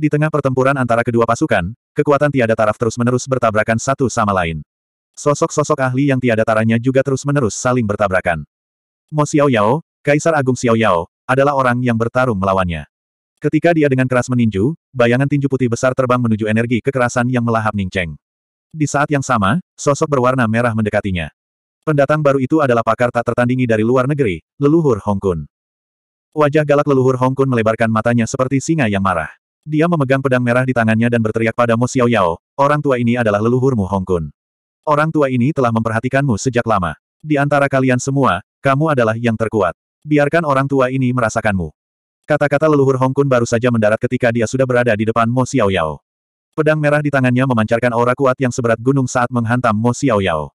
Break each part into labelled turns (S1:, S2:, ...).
S1: Di tengah pertempuran antara kedua pasukan, kekuatan tiada taraf terus-menerus bertabrakan satu sama lain. Sosok-sosok ahli yang tiada taranya juga terus-menerus saling bertabrakan. Mo Yao, Kaisar Agung Xiao Yao, adalah orang yang bertarung melawannya. Ketika dia dengan keras meninju, bayangan tinju putih besar terbang menuju energi kekerasan yang melahap Ning Cheng. Di saat yang sama, sosok berwarna merah mendekatinya. Pendatang baru itu adalah pakar tak tertandingi dari luar negeri, leluhur Hongkun. Wajah galak leluhur Hongkun melebarkan matanya seperti singa yang marah. Dia memegang pedang merah di tangannya dan berteriak pada Mo Xiao Yao, orang tua ini adalah leluhurmu Hong Kun. Orang tua ini telah memperhatikanmu sejak lama. Di antara kalian semua, kamu adalah yang terkuat. Biarkan orang tua ini merasakanmu. Kata-kata leluhur Hong Kun baru saja mendarat ketika dia sudah berada di depan Mo Xiao Yao. Pedang merah di tangannya memancarkan aura kuat yang seberat gunung saat menghantam Mo Xiao Yao.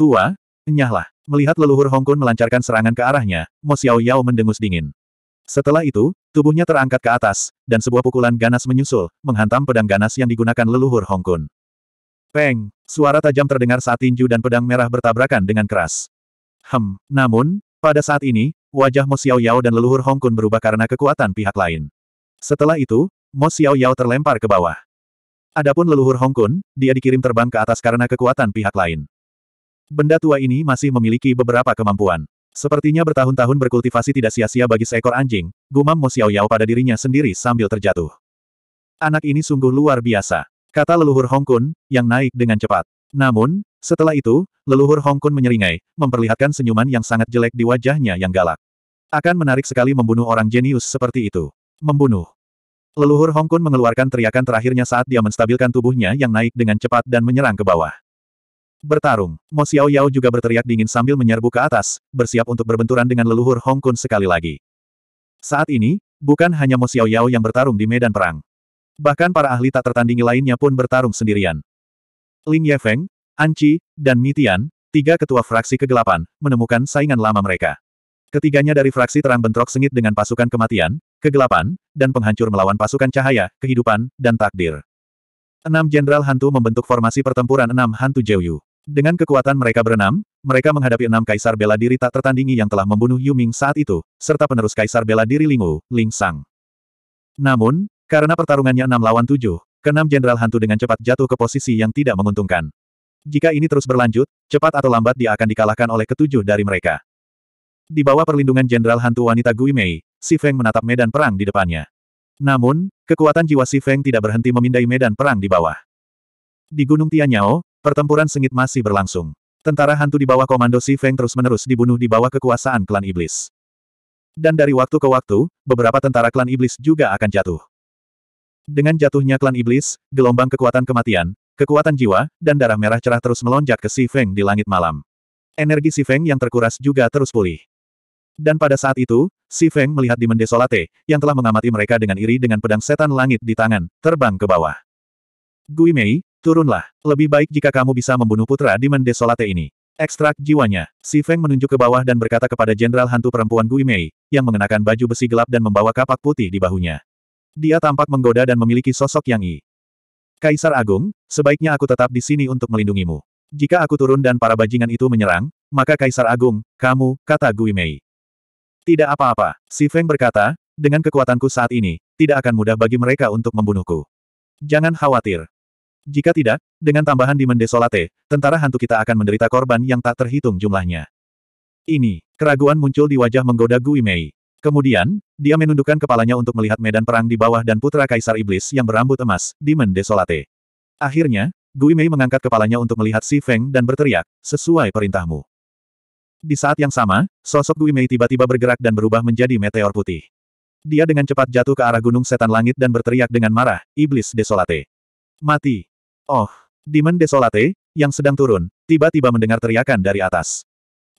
S1: Tua, nyahlah. Melihat leluhur Hong Kun melancarkan serangan ke arahnya, Mo Xiao Yao mendengus dingin. Setelah itu, Tubuhnya terangkat ke atas, dan sebuah pukulan ganas menyusul, menghantam pedang ganas yang digunakan leluhur Hongkun. Peng! Suara tajam terdengar saat tinju dan pedang merah bertabrakan dengan keras. Hem, namun, pada saat ini, wajah Mo Xiao Yao dan leluhur Hongkun berubah karena kekuatan pihak lain. Setelah itu, Mo Xiao Yao terlempar ke bawah. Adapun leluhur Hongkun, dia dikirim terbang ke atas karena kekuatan pihak lain. Benda tua ini masih memiliki beberapa kemampuan. Sepertinya bertahun-tahun berkultivasi tidak sia-sia bagi seekor anjing, gumam Mo Xiao Yao pada dirinya sendiri sambil terjatuh. Anak ini sungguh luar biasa, kata leluhur Hong Kun, yang naik dengan cepat. Namun, setelah itu, leluhur Hong Kun menyeringai, memperlihatkan senyuman yang sangat jelek di wajahnya yang galak. Akan menarik sekali membunuh orang jenius seperti itu. Membunuh. Leluhur Hong Kun mengeluarkan teriakan terakhirnya saat dia menstabilkan tubuhnya yang naik dengan cepat dan menyerang ke bawah. Bertarung. Mo Xiao Yao juga berteriak dingin sambil menyerbu ke atas, bersiap untuk berbenturan dengan leluhur Hong Kun sekali lagi. Saat ini, bukan hanya Mo Xiao Yao yang bertarung di medan perang. Bahkan para ahli tak tertandingi lainnya pun bertarung sendirian. Ling Yefeng, Anci, dan Mitian, tiga ketua fraksi kegelapan, menemukan saingan lama mereka. Ketiganya dari fraksi terang bentrok sengit dengan pasukan kematian, kegelapan, dan penghancur melawan pasukan cahaya, kehidupan, dan takdir. Enam jenderal hantu membentuk formasi pertempuran enam hantu Jeyu. Dengan kekuatan mereka berenam, mereka menghadapi enam kaisar bela diri tak tertandingi yang telah membunuh Yuming saat itu, serta penerus kaisar bela diri Lingwu, Ling Sang. Namun, karena pertarungannya enam lawan tujuh, keenam jenderal hantu dengan cepat jatuh ke posisi yang tidak menguntungkan. Jika ini terus berlanjut, cepat atau lambat dia akan dikalahkan oleh ketujuh dari mereka. Di bawah perlindungan jenderal hantu wanita Gui Mei, Si Feng menatap medan perang di depannya. Namun, kekuatan jiwa Si Feng tidak berhenti memindai medan perang di bawah. Di Gunung Tianyao, Pertempuran sengit masih berlangsung. Tentara hantu di bawah komando Si Feng terus-menerus dibunuh di bawah kekuasaan klan iblis. Dan dari waktu ke waktu, beberapa tentara klan iblis juga akan jatuh. Dengan jatuhnya klan iblis, gelombang kekuatan kematian, kekuatan jiwa, dan darah merah cerah terus melonjak ke Si Feng di langit malam. Energi Si Feng yang terkuras juga terus pulih. Dan pada saat itu, Si Feng melihat di Mendesolate, yang telah mengamati mereka dengan iri dengan pedang setan langit di tangan, terbang ke bawah. Gui Mei, Turunlah, lebih baik jika kamu bisa membunuh putra di mendesolate ini. Ekstrak jiwanya, Si Feng menunjuk ke bawah dan berkata kepada Jenderal Hantu Perempuan Gui Mei, yang mengenakan baju besi gelap dan membawa kapak putih di bahunya. Dia tampak menggoda dan memiliki sosok yang i. Kaisar Agung, sebaiknya aku tetap di sini untuk melindungimu. Jika aku turun dan para bajingan itu menyerang, maka Kaisar Agung, kamu, kata Gui Mei. Tidak apa-apa, Si Feng berkata, dengan kekuatanku saat ini, tidak akan mudah bagi mereka untuk membunuhku. Jangan khawatir, jika tidak, dengan tambahan di Mendesolate, tentara hantu kita akan menderita korban yang tak terhitung jumlahnya. Ini, keraguan muncul di wajah menggoda Gui Mei. Kemudian, dia menundukkan kepalanya untuk melihat medan perang di bawah dan putra Kaisar Iblis yang berambut emas, di Mendesolate. Akhirnya, Gui Mei mengangkat kepalanya untuk melihat Si Feng dan berteriak, sesuai perintahmu. Di saat yang sama, sosok Gui Mei tiba-tiba bergerak dan berubah menjadi meteor putih. Dia dengan cepat jatuh ke arah gunung setan langit dan berteriak dengan marah, Iblis Desolate. Mati. Oh, Demon Desolate, yang sedang turun, tiba-tiba mendengar teriakan dari atas.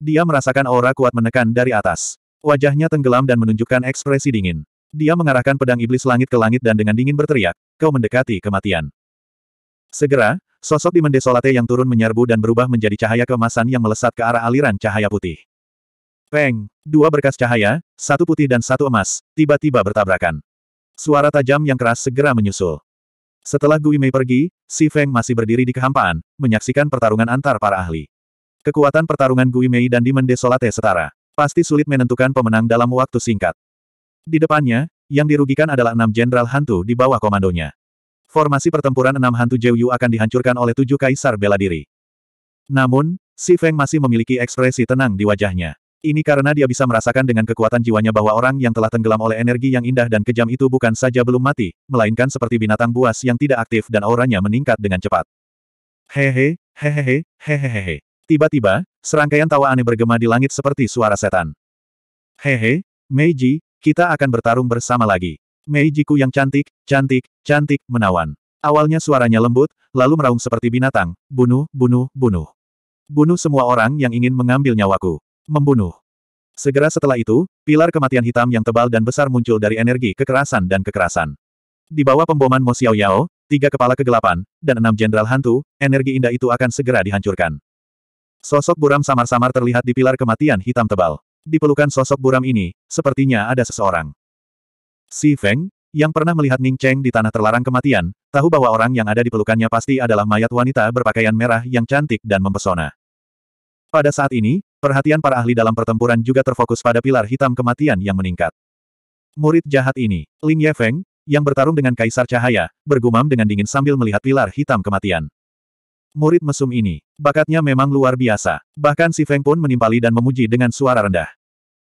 S1: Dia merasakan aura kuat menekan dari atas. Wajahnya tenggelam dan menunjukkan ekspresi dingin. Dia mengarahkan pedang iblis langit ke langit dan dengan dingin berteriak, kau mendekati kematian. Segera, sosok di Desolate yang turun menyerbu dan berubah menjadi cahaya kemasan yang melesat ke arah aliran cahaya putih. Peng! Dua berkas cahaya, satu putih dan satu emas, tiba-tiba bertabrakan. Suara tajam yang keras segera menyusul. Setelah Gui Mei pergi, Si Feng masih berdiri di kehampaan, menyaksikan pertarungan antar para ahli. Kekuatan pertarungan Gui Mei dan Demon Desolate setara. Pasti sulit menentukan pemenang dalam waktu singkat. Di depannya, yang dirugikan adalah enam jenderal hantu di bawah komandonya. Formasi pertempuran enam hantu Jiu akan dihancurkan oleh tujuh kaisar bela diri. Namun, Si Feng masih memiliki ekspresi tenang di wajahnya. Ini karena dia bisa merasakan dengan kekuatan jiwanya bahwa orang yang telah tenggelam oleh energi yang indah dan kejam itu bukan saja belum mati, melainkan seperti binatang buas yang tidak aktif dan auranya meningkat dengan cepat. Hehe, hehehe, hehehe. Tiba-tiba, serangkaian tawa aneh bergema di langit seperti suara setan. Hehe, Meiji, kita akan bertarung bersama lagi. Meijiku yang cantik, cantik, cantik, menawan. Awalnya suaranya lembut, lalu meraung seperti binatang, bunuh, bunuh, bunuh. Bunuh semua orang yang ingin mengambil nyawaku. Membunuh. Segera setelah itu, pilar kematian hitam yang tebal dan besar muncul dari energi kekerasan dan kekerasan. Di bawah pemboman Mo Xiao Yao, tiga kepala kegelapan, dan enam jenderal hantu, energi indah itu akan segera dihancurkan. Sosok buram samar-samar terlihat di pilar kematian hitam tebal. Di pelukan sosok buram ini, sepertinya ada seseorang. Si Feng, yang pernah melihat Ning Cheng di tanah terlarang kematian, tahu bahwa orang yang ada di pelukannya pasti adalah mayat wanita berpakaian merah yang cantik dan mempesona. Pada saat ini, Perhatian para ahli dalam pertempuran juga terfokus pada pilar hitam kematian yang meningkat. Murid jahat ini, Ling Yefeng, yang bertarung dengan Kaisar Cahaya, bergumam dengan dingin sambil melihat pilar hitam kematian. Murid mesum ini, bakatnya memang luar biasa. Bahkan si Feng pun menimpali dan memuji dengan suara rendah.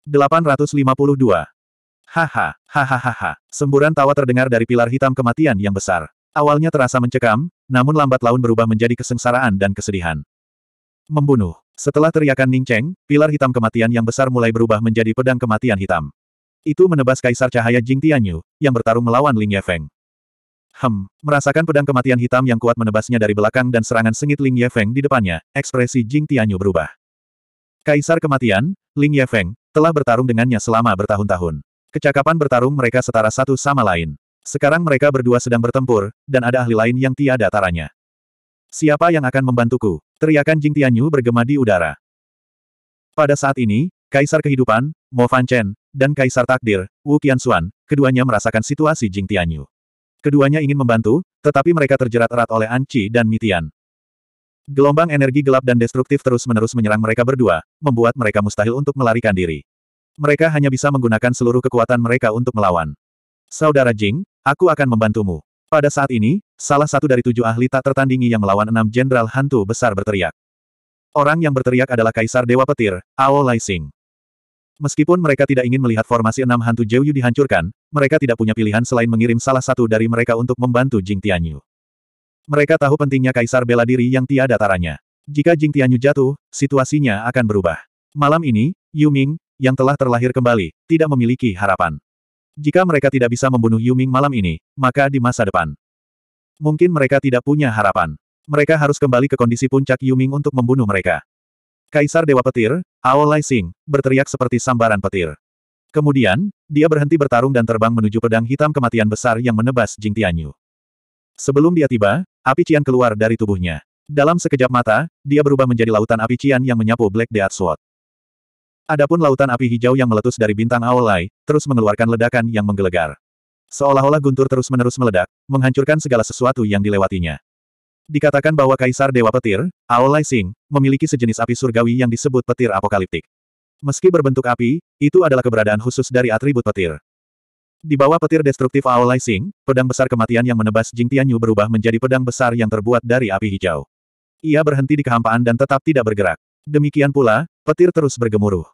S1: 852. Haha, hahaha, semburan tawa terdengar dari pilar hitam kematian yang besar. Awalnya terasa mencekam, namun lambat laun berubah menjadi kesengsaraan dan kesedihan. Membunuh. Setelah teriakan Ning Cheng, pilar hitam kematian yang besar mulai berubah menjadi pedang kematian hitam. Itu menebas Kaisar Cahaya Jing Tianyu, yang bertarung melawan Ling Yefeng. Hem, merasakan pedang kematian hitam yang kuat menebasnya dari belakang dan serangan sengit Ling Yefeng di depannya, ekspresi Jing Tianyu berubah. Kaisar kematian, Ling Yefeng, telah bertarung dengannya selama bertahun-tahun. Kecakapan bertarung mereka setara satu sama lain. Sekarang mereka berdua sedang bertempur, dan ada ahli lain yang tiada taranya. Siapa yang akan membantuku? Teriakan Jing Tianyu bergema di udara. Pada saat ini, Kaisar Kehidupan, Mo Fan Chen, dan Kaisar Takdir, Wu Qianxuan, keduanya merasakan situasi Jing Tianyu. Keduanya ingin membantu, tetapi mereka terjerat erat oleh An Qi dan Mitian. Gelombang energi gelap dan destruktif terus-menerus menyerang mereka berdua, membuat mereka mustahil untuk melarikan diri. Mereka hanya bisa menggunakan seluruh kekuatan mereka untuk melawan. Saudara Jing, aku akan membantumu. Pada saat ini, salah satu dari tujuh ahli tak tertandingi yang melawan enam jenderal hantu besar berteriak. Orang yang berteriak adalah Kaisar Dewa Petir, Ao Lai Sing. Meskipun mereka tidak ingin melihat formasi enam hantu jauh dihancurkan, mereka tidak punya pilihan selain mengirim salah satu dari mereka untuk membantu Jing Tianyu. Mereka tahu pentingnya Kaisar bela diri yang tiada taranya. Jika Jing Tianyu jatuh, situasinya akan berubah. Malam ini, Yu Ming, yang telah terlahir kembali, tidak memiliki harapan. Jika mereka tidak bisa membunuh Yuming malam ini, maka di masa depan. Mungkin mereka tidak punya harapan. Mereka harus kembali ke kondisi puncak Yuming untuk membunuh mereka. Kaisar Dewa Petir, Ao Lai Sing berteriak seperti sambaran petir. Kemudian, dia berhenti bertarung dan terbang menuju pedang hitam kematian besar yang menebas Jing Tianyu. Sebelum dia tiba, api cian keluar dari tubuhnya. Dalam sekejap mata, dia berubah menjadi lautan api cian yang menyapu Black Death Sword. Adapun lautan api hijau yang meletus dari bintang Aolai, terus mengeluarkan ledakan yang menggelegar. Seolah-olah guntur terus-menerus meledak, menghancurkan segala sesuatu yang dilewatinya. Dikatakan bahwa Kaisar Dewa Petir, Aolai Sing, memiliki sejenis api surgawi yang disebut petir apokaliptik. Meski berbentuk api, itu adalah keberadaan khusus dari atribut petir. Di bawah petir destruktif Aolai Sing, pedang besar kematian yang menebas Jing Tianyu berubah menjadi pedang besar yang terbuat dari api hijau. Ia berhenti di kehampaan dan tetap tidak bergerak. Demikian pula, Petir terus bergemuruh.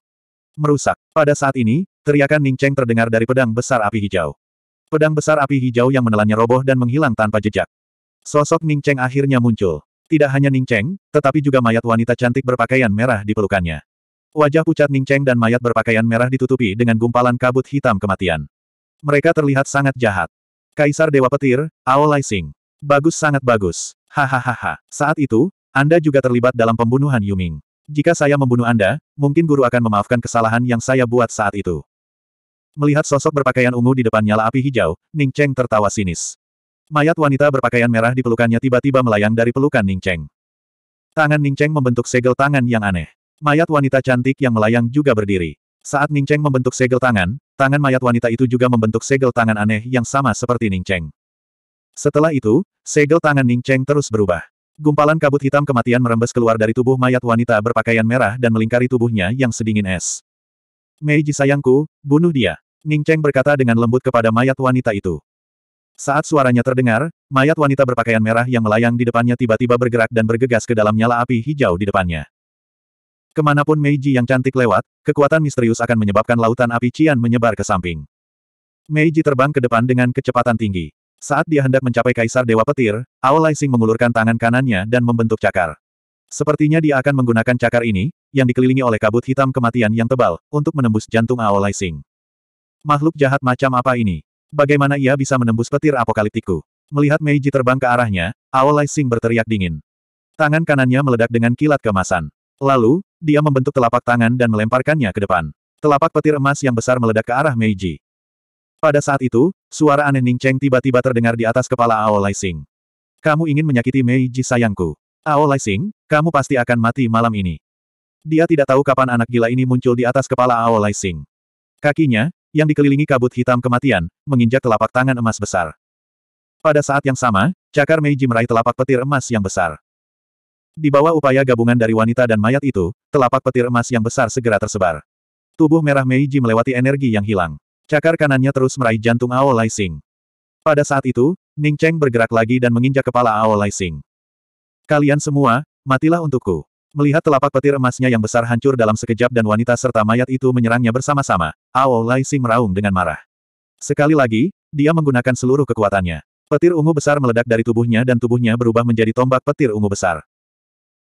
S1: Merusak. Pada saat ini, teriakan Ning Cheng terdengar dari pedang besar api hijau. Pedang besar api hijau yang menelannya roboh dan menghilang tanpa jejak. Sosok Ning Cheng akhirnya muncul. Tidak hanya Ning Cheng, tetapi juga mayat wanita cantik berpakaian merah di pelukannya. Wajah pucat Ning Cheng dan mayat berpakaian merah ditutupi dengan gumpalan kabut hitam kematian. Mereka terlihat sangat jahat. Kaisar Dewa Petir, Ao Lai Sing. Bagus sangat bagus. Hahaha. Saat itu, Anda juga terlibat dalam pembunuhan Yuming. Jika saya membunuh Anda, mungkin guru akan memaafkan kesalahan yang saya buat saat itu. Melihat sosok berpakaian ungu di depan nyala api hijau, Ning Cheng tertawa sinis. Mayat wanita berpakaian merah di pelukannya tiba-tiba melayang dari pelukan Ning Cheng. Tangan Ning Cheng membentuk segel tangan yang aneh. Mayat wanita cantik yang melayang juga berdiri. Saat Ning Cheng membentuk segel tangan, tangan mayat wanita itu juga membentuk segel tangan aneh yang sama seperti Ning Cheng. Setelah itu, segel tangan Ning Cheng terus berubah. Gumpalan kabut hitam kematian merembes keluar dari tubuh mayat wanita berpakaian merah dan melingkari tubuhnya yang sedingin es. Meiji sayangku, bunuh dia. Ning Cheng berkata dengan lembut kepada mayat wanita itu. Saat suaranya terdengar, mayat wanita berpakaian merah yang melayang di depannya tiba-tiba bergerak dan bergegas ke dalam nyala api hijau di depannya. Kemanapun Meiji yang cantik lewat, kekuatan misterius akan menyebabkan lautan api Cian menyebar ke samping. Meiji terbang ke depan dengan kecepatan tinggi. Saat dia hendak mencapai Kaisar Dewa Petir, Ao Laising mengulurkan tangan kanannya dan membentuk cakar. Sepertinya dia akan menggunakan cakar ini, yang dikelilingi oleh kabut hitam kematian yang tebal, untuk menembus jantung Ao Laising. Makhluk jahat macam apa ini? Bagaimana ia bisa menembus petir apokaliptiku? Melihat Meiji terbang ke arahnya, Ao Laising berteriak dingin. Tangan kanannya meledak dengan kilat kemasan. Lalu, dia membentuk telapak tangan dan melemparkannya ke depan. Telapak petir emas yang besar meledak ke arah Meiji. Pada saat itu, suara aneh Ning Cheng tiba-tiba terdengar di atas kepala Ao Lai Sing. Kamu ingin menyakiti Mei Ji sayangku. Ao Lai Sing, kamu pasti akan mati malam ini. Dia tidak tahu kapan anak gila ini muncul di atas kepala Ao Lai Sing. Kakinya, yang dikelilingi kabut hitam kematian, menginjak telapak tangan emas besar. Pada saat yang sama, cakar Mei Ji meraih telapak petir emas yang besar. Di bawah upaya gabungan dari wanita dan mayat itu, telapak petir emas yang besar segera tersebar. Tubuh merah Meiji melewati energi yang hilang. Cakar kanannya terus meraih jantung Ao Lai Sing. Pada saat itu, Ning Cheng bergerak lagi dan menginjak kepala Ao Lai Sing. Kalian semua, matilah untukku. Melihat telapak petir emasnya yang besar hancur dalam sekejap dan wanita serta mayat itu menyerangnya bersama-sama, Ao Lai Sing meraung dengan marah. Sekali lagi, dia menggunakan seluruh kekuatannya. Petir ungu besar meledak dari tubuhnya dan tubuhnya berubah menjadi tombak petir ungu besar.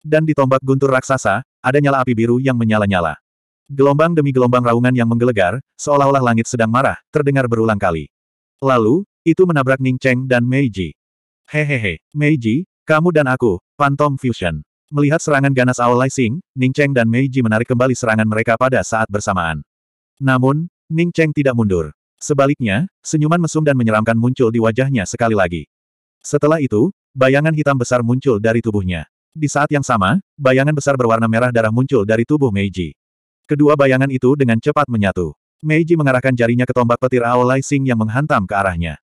S1: Dan di tombak guntur raksasa, ada nyala api biru yang menyala-nyala. Gelombang demi gelombang raungan yang menggelegar, seolah-olah langit sedang marah, terdengar berulang kali. Lalu, itu menabrak Ning Cheng dan Meiji. Hehehe, Meiji, kamu dan aku, Phantom Fusion. Melihat serangan ganas Ao Lai Xing, Ning Cheng dan Meiji menarik kembali serangan mereka pada saat bersamaan. Namun, Ning Cheng tidak mundur. Sebaliknya, senyuman mesum dan menyeramkan muncul di wajahnya sekali lagi. Setelah itu, bayangan hitam besar muncul dari tubuhnya. Di saat yang sama, bayangan besar berwarna merah darah muncul dari tubuh Meiji. Kedua bayangan itu dengan cepat menyatu. Meiji mengarahkan jarinya ke tombak petir Aolai Sing yang menghantam ke arahnya.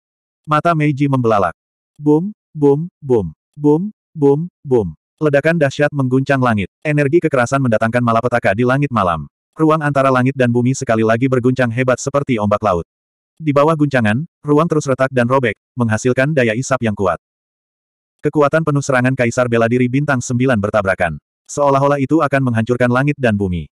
S1: Mata Meiji membelalak. Boom, boom, boom, boom, boom, boom. Ledakan dahsyat mengguncang langit. Energi kekerasan mendatangkan malapetaka di langit malam. Ruang antara langit dan bumi sekali lagi berguncang hebat seperti ombak laut. Di bawah guncangan, ruang terus retak dan robek, menghasilkan daya isap yang kuat. Kekuatan penuh serangan Kaisar bela diri bintang 9 bertabrakan. Seolah-olah itu akan menghancurkan langit dan bumi.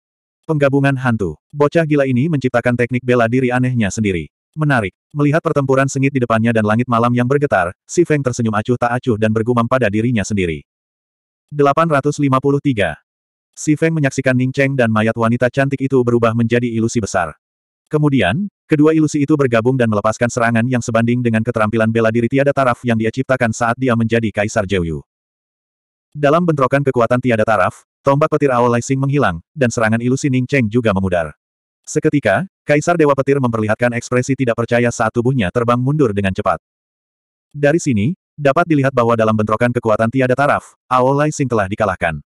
S1: Penggabungan hantu. Bocah gila ini menciptakan teknik bela diri anehnya sendiri. Menarik. Melihat pertempuran sengit di depannya dan langit malam yang bergetar, si Feng tersenyum acuh tak acuh dan bergumam pada dirinya sendiri. 853. Si Feng menyaksikan Ning Cheng dan mayat wanita cantik itu berubah menjadi ilusi besar. Kemudian, kedua ilusi itu bergabung dan melepaskan serangan yang sebanding dengan keterampilan bela diri tiada taraf yang dia ciptakan saat dia menjadi Kaisar Jeyu. Dalam bentrokan kekuatan tiada taraf, Tombak petir Ao Lai Sing menghilang, dan serangan ilusi Ning Cheng juga memudar. Seketika, Kaisar Dewa Petir memperlihatkan ekspresi tidak percaya saat tubuhnya terbang mundur dengan cepat. Dari sini, dapat dilihat bahwa dalam bentrokan kekuatan tiada taraf, Ao Lai Sing telah dikalahkan.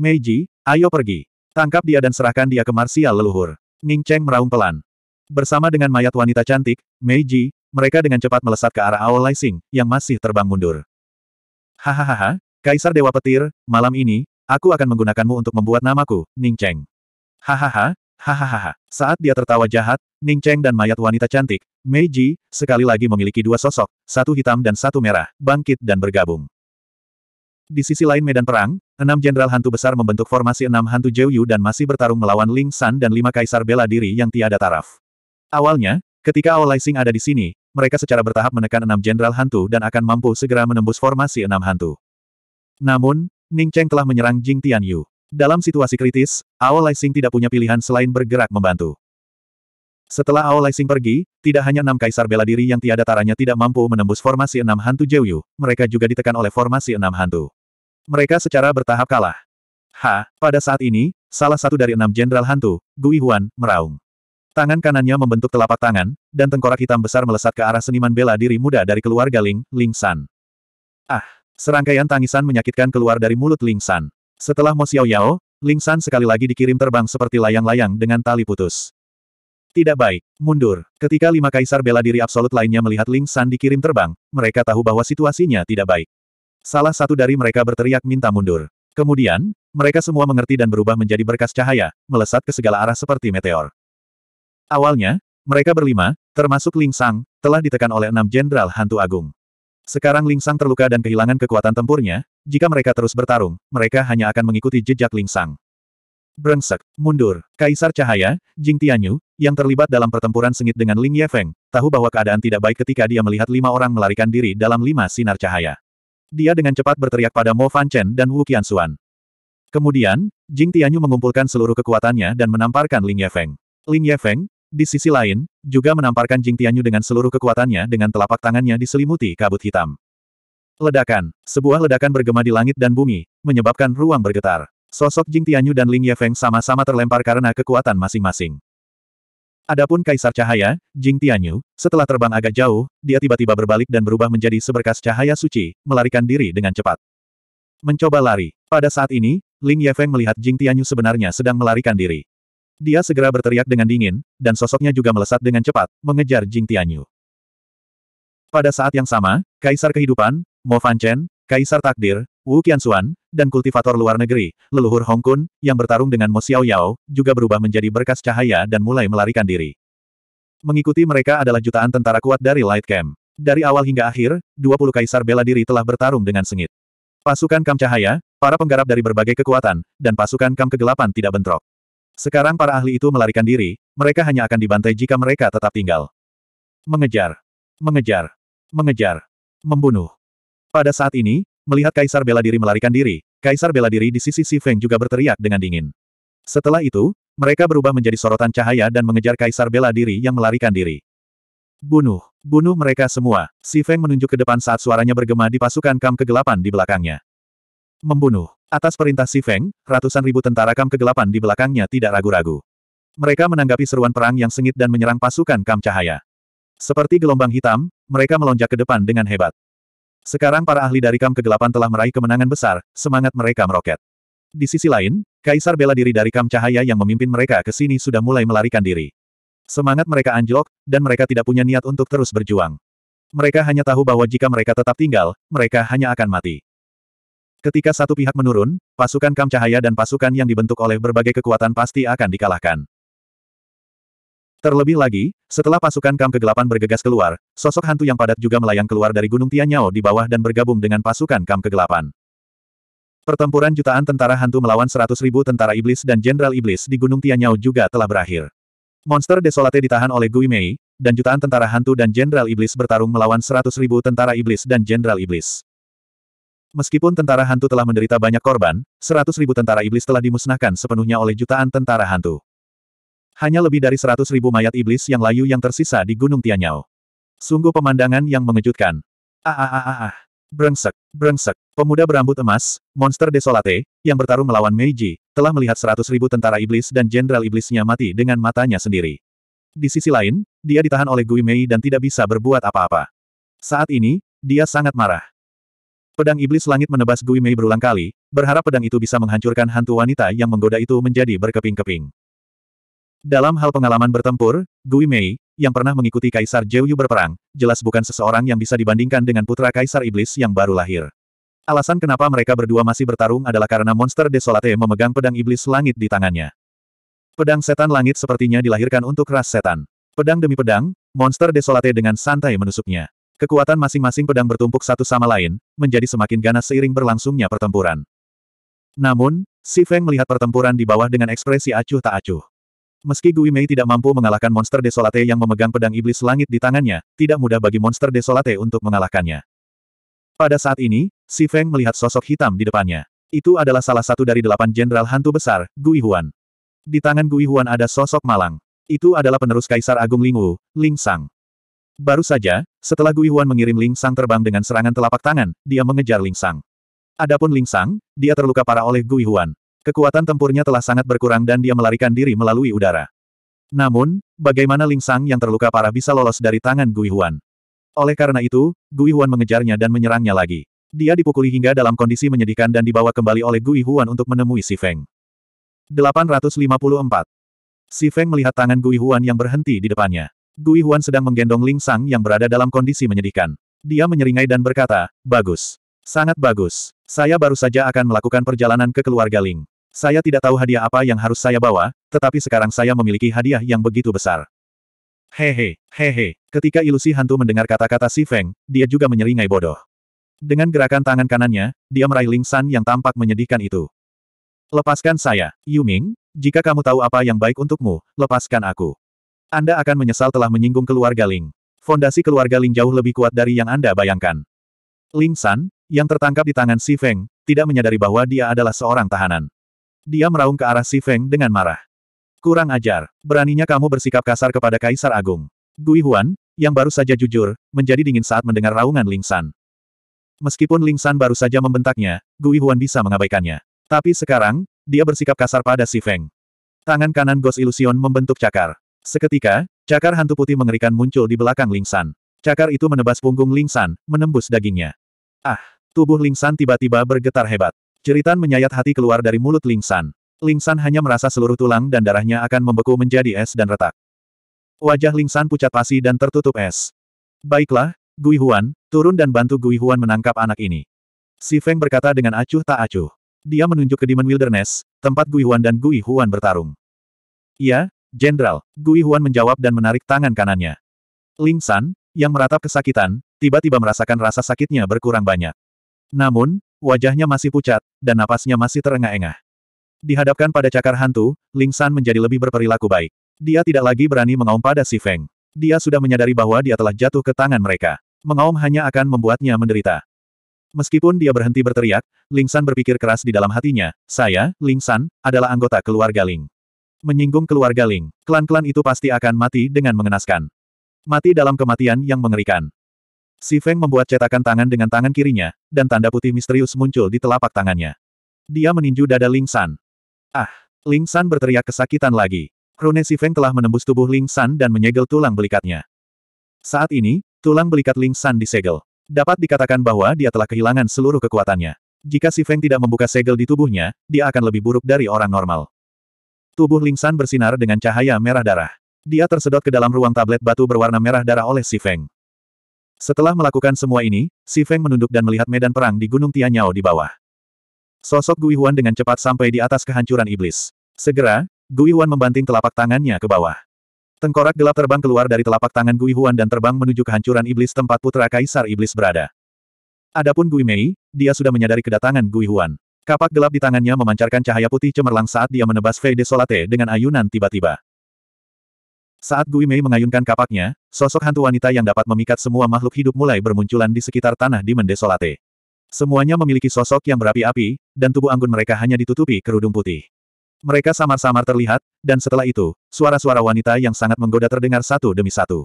S1: Meiji, ayo pergi. Tangkap dia dan serahkan dia ke marsial leluhur. Ning Cheng meraung pelan. Bersama dengan mayat wanita cantik, Meiji, mereka dengan cepat melesat ke arah Ao Lai Sing yang masih terbang mundur. Hahaha, Kaisar Dewa Petir, malam ini, Aku akan menggunakanmu untuk membuat namaku, Ning Cheng. Hahaha, hahaha. Saat dia tertawa jahat, Ning Cheng dan mayat wanita cantik, Mei Ji, sekali lagi memiliki dua sosok, satu hitam dan satu merah, bangkit dan bergabung. Di sisi lain medan perang, enam jenderal hantu besar membentuk formasi enam hantu Yu dan masih bertarung melawan Ling San dan lima kaisar bela diri yang tiada taraf. Awalnya, ketika Ao Lai Xing ada di sini, mereka secara bertahap menekan enam jenderal hantu dan akan mampu segera menembus formasi enam hantu. Namun, Ning Cheng telah menyerang Jing Tianyu. Dalam situasi kritis, Ao Lai Xing tidak punya pilihan selain bergerak membantu. Setelah Ao Lai Xing pergi, tidak hanya enam kaisar bela diri yang tiada taranya tidak mampu menembus formasi enam hantu Jeyu, mereka juga ditekan oleh formasi enam hantu. Mereka secara bertahap kalah. Ha, pada saat ini, salah satu dari enam jenderal hantu, Gui Huan, meraung. Tangan kanannya membentuk telapak tangan, dan tengkorak hitam besar melesat ke arah seniman bela diri muda dari keluarga Ling, Ling San. Ah! Serangkaian tangisan menyakitkan keluar dari mulut Ling San. Setelah Mo Xiao Yao, Ling San sekali lagi dikirim terbang seperti layang-layang dengan tali putus. Tidak baik, mundur. Ketika lima kaisar bela diri absolut lainnya melihat Ling San dikirim terbang, mereka tahu bahwa situasinya tidak baik. Salah satu dari mereka berteriak minta mundur. Kemudian, mereka semua mengerti dan berubah menjadi berkas cahaya, melesat ke segala arah seperti meteor. Awalnya, mereka berlima, termasuk Ling Sang, telah ditekan oleh enam jenderal hantu agung. Sekarang Ling Sang terluka dan kehilangan kekuatan tempurnya, jika mereka terus bertarung, mereka hanya akan mengikuti jejak Ling Sang. Brengsek, mundur, Kaisar Cahaya, Jing Tianyu, yang terlibat dalam pertempuran sengit dengan Ling Yefeng, tahu bahwa keadaan tidak baik ketika dia melihat lima orang melarikan diri dalam lima sinar cahaya. Dia dengan cepat berteriak pada Mo Fan Chen dan Wu Qianxuan. Kemudian, Jing Tianyu mengumpulkan seluruh kekuatannya dan menamparkan Ling Yefeng. Ling Yefeng, di sisi lain, juga menamparkan Jing Tianyu dengan seluruh kekuatannya dengan telapak tangannya diselimuti kabut hitam. Ledakan. Sebuah ledakan bergema di langit dan bumi, menyebabkan ruang bergetar. Sosok Jing Tianyu dan Ling Yefeng sama-sama terlempar karena kekuatan masing-masing. Adapun Kaisar Cahaya, Jing Tianyu, setelah terbang agak jauh, dia tiba-tiba berbalik dan berubah menjadi seberkas cahaya suci, melarikan diri dengan cepat. Mencoba lari. Pada saat ini, Ling Yefeng melihat Jing Tianyu sebenarnya sedang melarikan diri. Dia segera berteriak dengan dingin, dan sosoknya juga melesat dengan cepat, mengejar Jing Tianyu. Pada saat yang sama, Kaisar Kehidupan, Mo Fan Chen, Kaisar Takdir, Wu Qianxuan, dan kultivator luar negeri, leluhur Hong Kun, yang bertarung dengan Mo Yao, juga berubah menjadi berkas cahaya dan mulai melarikan diri. Mengikuti mereka adalah jutaan tentara kuat dari Light Camp. Dari awal hingga akhir, 20 kaisar bela diri telah bertarung dengan sengit. Pasukan Kam Cahaya, para penggarap dari berbagai kekuatan, dan pasukan Kam Kegelapan tidak bentrok. Sekarang para ahli itu melarikan diri, mereka hanya akan dibantai jika mereka tetap tinggal. Mengejar. Mengejar. Mengejar. Membunuh. Pada saat ini, melihat Kaisar Bela Diri melarikan diri, Kaisar Bela Diri di sisi Si Feng juga berteriak dengan dingin. Setelah itu, mereka berubah menjadi sorotan cahaya dan mengejar Kaisar Bela Diri yang melarikan diri. Bunuh. Bunuh mereka semua. Si Feng menunjuk ke depan saat suaranya bergema di pasukan kam kegelapan di belakangnya. Membunuh. Atas perintah Si Feng, ratusan ribu tentara kam kegelapan di belakangnya tidak ragu-ragu. Mereka menanggapi seruan perang yang sengit dan menyerang pasukan kam cahaya. Seperti gelombang hitam, mereka melonjak ke depan dengan hebat. Sekarang para ahli dari kam kegelapan telah meraih kemenangan besar, semangat mereka meroket. Di sisi lain, Kaisar bela diri dari kam cahaya yang memimpin mereka ke sini sudah mulai melarikan diri. Semangat mereka anjlok, dan mereka tidak punya niat untuk terus berjuang. Mereka hanya tahu bahwa jika mereka tetap tinggal, mereka hanya akan mati. Ketika satu pihak menurun, pasukan Kam Cahaya dan pasukan yang dibentuk oleh berbagai kekuatan pasti akan dikalahkan. Terlebih lagi, setelah pasukan Kam Kegelapan bergegas keluar, sosok hantu yang padat juga melayang keluar dari Gunung Tianyao di bawah dan bergabung dengan pasukan Kam Kegelapan. Pertempuran jutaan tentara hantu melawan seratus ribu tentara iblis dan jenderal iblis di Gunung Tianyao juga telah berakhir. Monster Desolate ditahan oleh Gui Mei, dan jutaan tentara hantu dan jenderal iblis bertarung melawan seratus ribu tentara iblis dan jenderal iblis. Meskipun tentara hantu telah menderita banyak korban, seratus ribu tentara iblis telah dimusnahkan sepenuhnya oleh jutaan tentara hantu. Hanya lebih dari seratus ribu mayat iblis yang layu yang tersisa di Gunung Tianyao. Sungguh pemandangan yang mengejutkan. Ah ah ah ah ah. Brengsek, brengsek. Pemuda berambut emas, monster desolate, yang bertarung melawan Meiji, telah melihat seratus ribu tentara iblis dan jenderal iblisnya mati dengan matanya sendiri. Di sisi lain, dia ditahan oleh Gui Mei dan tidak bisa berbuat apa-apa. Saat ini, dia sangat marah. Pedang iblis langit menebas Gui Mei berulang kali, berharap pedang itu bisa menghancurkan hantu wanita yang menggoda itu menjadi berkeping-keping. Dalam hal pengalaman bertempur, Gui Mei, yang pernah mengikuti Kaisar Jeyu berperang, jelas bukan seseorang yang bisa dibandingkan dengan putra Kaisar Iblis yang baru lahir. Alasan kenapa mereka berdua masih bertarung adalah karena monster Desolate memegang pedang iblis langit di tangannya. Pedang setan langit sepertinya dilahirkan untuk ras setan. Pedang demi pedang, monster Desolate dengan santai menusuknya. Kekuatan masing-masing pedang bertumpuk satu sama lain, menjadi semakin ganas seiring berlangsungnya pertempuran. Namun, Si Feng melihat pertempuran di bawah dengan ekspresi acuh tak acuh. Meski Gui Mei tidak mampu mengalahkan monster desolate yang memegang pedang iblis langit di tangannya, tidak mudah bagi monster desolate untuk mengalahkannya. Pada saat ini, Si Feng melihat sosok hitam di depannya. Itu adalah salah satu dari delapan jenderal hantu besar, Gui Huan. Di tangan Gui Huan ada sosok malang. Itu adalah penerus Kaisar Agung Lingwu, Ling Sang. Baru saja, setelah Gui Huan mengirim Ling Sang terbang dengan serangan telapak tangan, dia mengejar Ling Sang. Adapun Ling Sang, dia terluka parah oleh Gui Huan. Kekuatan tempurnya telah sangat berkurang dan dia melarikan diri melalui udara. Namun, bagaimana Ling Sang yang terluka parah bisa lolos dari tangan Gui Huan? Oleh karena itu, Gui Huan mengejarnya dan menyerangnya lagi. Dia dipukuli hingga dalam kondisi menyedihkan dan dibawa kembali oleh Gui Huan untuk menemui Si Feng. 854. Si Feng melihat tangan Gui Huan yang berhenti di depannya. Gui Huan sedang menggendong Ling Sang yang berada dalam kondisi menyedihkan. Dia menyeringai dan berkata, bagus. Sangat bagus. Saya baru saja akan melakukan perjalanan ke keluarga Ling. Saya tidak tahu hadiah apa yang harus saya bawa, tetapi sekarang saya memiliki hadiah yang begitu besar. Hehe, hehe. Ketika ilusi hantu mendengar kata-kata Si Feng, dia juga menyeringai bodoh. Dengan gerakan tangan kanannya, dia meraih Ling San yang tampak menyedihkan itu. Lepaskan saya, Yu Ming. jika kamu tahu apa yang baik untukmu, lepaskan aku. Anda akan menyesal telah menyinggung keluarga Ling. Fondasi keluarga Ling jauh lebih kuat dari yang Anda bayangkan. Ling San, yang tertangkap di tangan Si Feng, tidak menyadari bahwa dia adalah seorang tahanan. Dia meraung ke arah Si Feng dengan marah. Kurang ajar, beraninya kamu bersikap kasar kepada Kaisar Agung. Gui Huan, yang baru saja jujur, menjadi dingin saat mendengar raungan Ling San. Meskipun Ling San baru saja membentaknya, Gui Huan bisa mengabaikannya. Tapi sekarang, dia bersikap kasar pada Si Feng. Tangan kanan Ghost Illusion membentuk cakar. Seketika, cakar hantu putih mengerikan muncul di belakang Ling San. Cakar itu menebas punggung Ling San, menembus dagingnya. Ah, tubuh Ling San tiba-tiba bergetar hebat. Jeritan menyayat hati keluar dari mulut Ling San. Ling San hanya merasa seluruh tulang dan darahnya akan membeku menjadi es dan retak. Wajah Ling San pucat pasi dan tertutup es. Baiklah, Gui Huan, turun dan bantu Gui Huan menangkap anak ini. Si Feng berkata dengan acuh tak acuh. Dia menunjuk ke Demon Wilderness, tempat Gui Huan dan Gui Huan bertarung. Ya, Jenderal, Gui Huan menjawab dan menarik tangan kanannya. Ling San, yang meratap kesakitan, tiba-tiba merasakan rasa sakitnya berkurang banyak. Namun, wajahnya masih pucat, dan napasnya masih terengah-engah. Dihadapkan pada cakar hantu, Ling San menjadi lebih berperilaku baik. Dia tidak lagi berani mengaum pada Si Feng. Dia sudah menyadari bahwa dia telah jatuh ke tangan mereka. Mengaum hanya akan membuatnya menderita. Meskipun dia berhenti berteriak, Ling San berpikir keras di dalam hatinya, saya, Ling San, adalah anggota keluarga Ling. Menyinggung keluarga Ling, klan-klan itu pasti akan mati dengan mengenaskan. Mati dalam kematian yang mengerikan. Si Feng membuat cetakan tangan dengan tangan kirinya, dan tanda putih misterius muncul di telapak tangannya. Dia meninju dada Ling San. Ah! Ling San berteriak kesakitan lagi. Rune Si Feng telah menembus tubuh Ling San dan menyegel tulang belikatnya. Saat ini, tulang belikat Ling San disegel. Dapat dikatakan bahwa dia telah kehilangan seluruh kekuatannya. Jika Si Feng tidak membuka segel di tubuhnya, dia akan lebih buruk dari orang normal. Tubuh Ling San bersinar dengan cahaya merah darah. Dia tersedot ke dalam ruang tablet batu berwarna merah darah oleh Si Feng. Setelah melakukan semua ini, Si Feng menunduk dan melihat medan perang di Gunung Tianyao di bawah. Sosok Gui Huan dengan cepat sampai di atas kehancuran iblis. Segera, Gui Huan membanting telapak tangannya ke bawah. Tengkorak gelap terbang keluar dari telapak tangan Gui Huan dan terbang menuju kehancuran iblis tempat putra kaisar iblis berada. Adapun Gui Mei, dia sudah menyadari kedatangan Gui Huan. Kapak gelap di tangannya memancarkan cahaya putih cemerlang saat dia menebas Fei Desolate dengan ayunan tiba-tiba. Saat Gui Mei mengayunkan kapaknya, sosok hantu wanita yang dapat memikat semua makhluk hidup mulai bermunculan di sekitar tanah di Mendesolate. Semuanya memiliki sosok yang berapi-api, dan tubuh anggun mereka hanya ditutupi kerudung putih. Mereka samar-samar terlihat, dan setelah itu, suara-suara wanita yang sangat menggoda terdengar satu demi satu.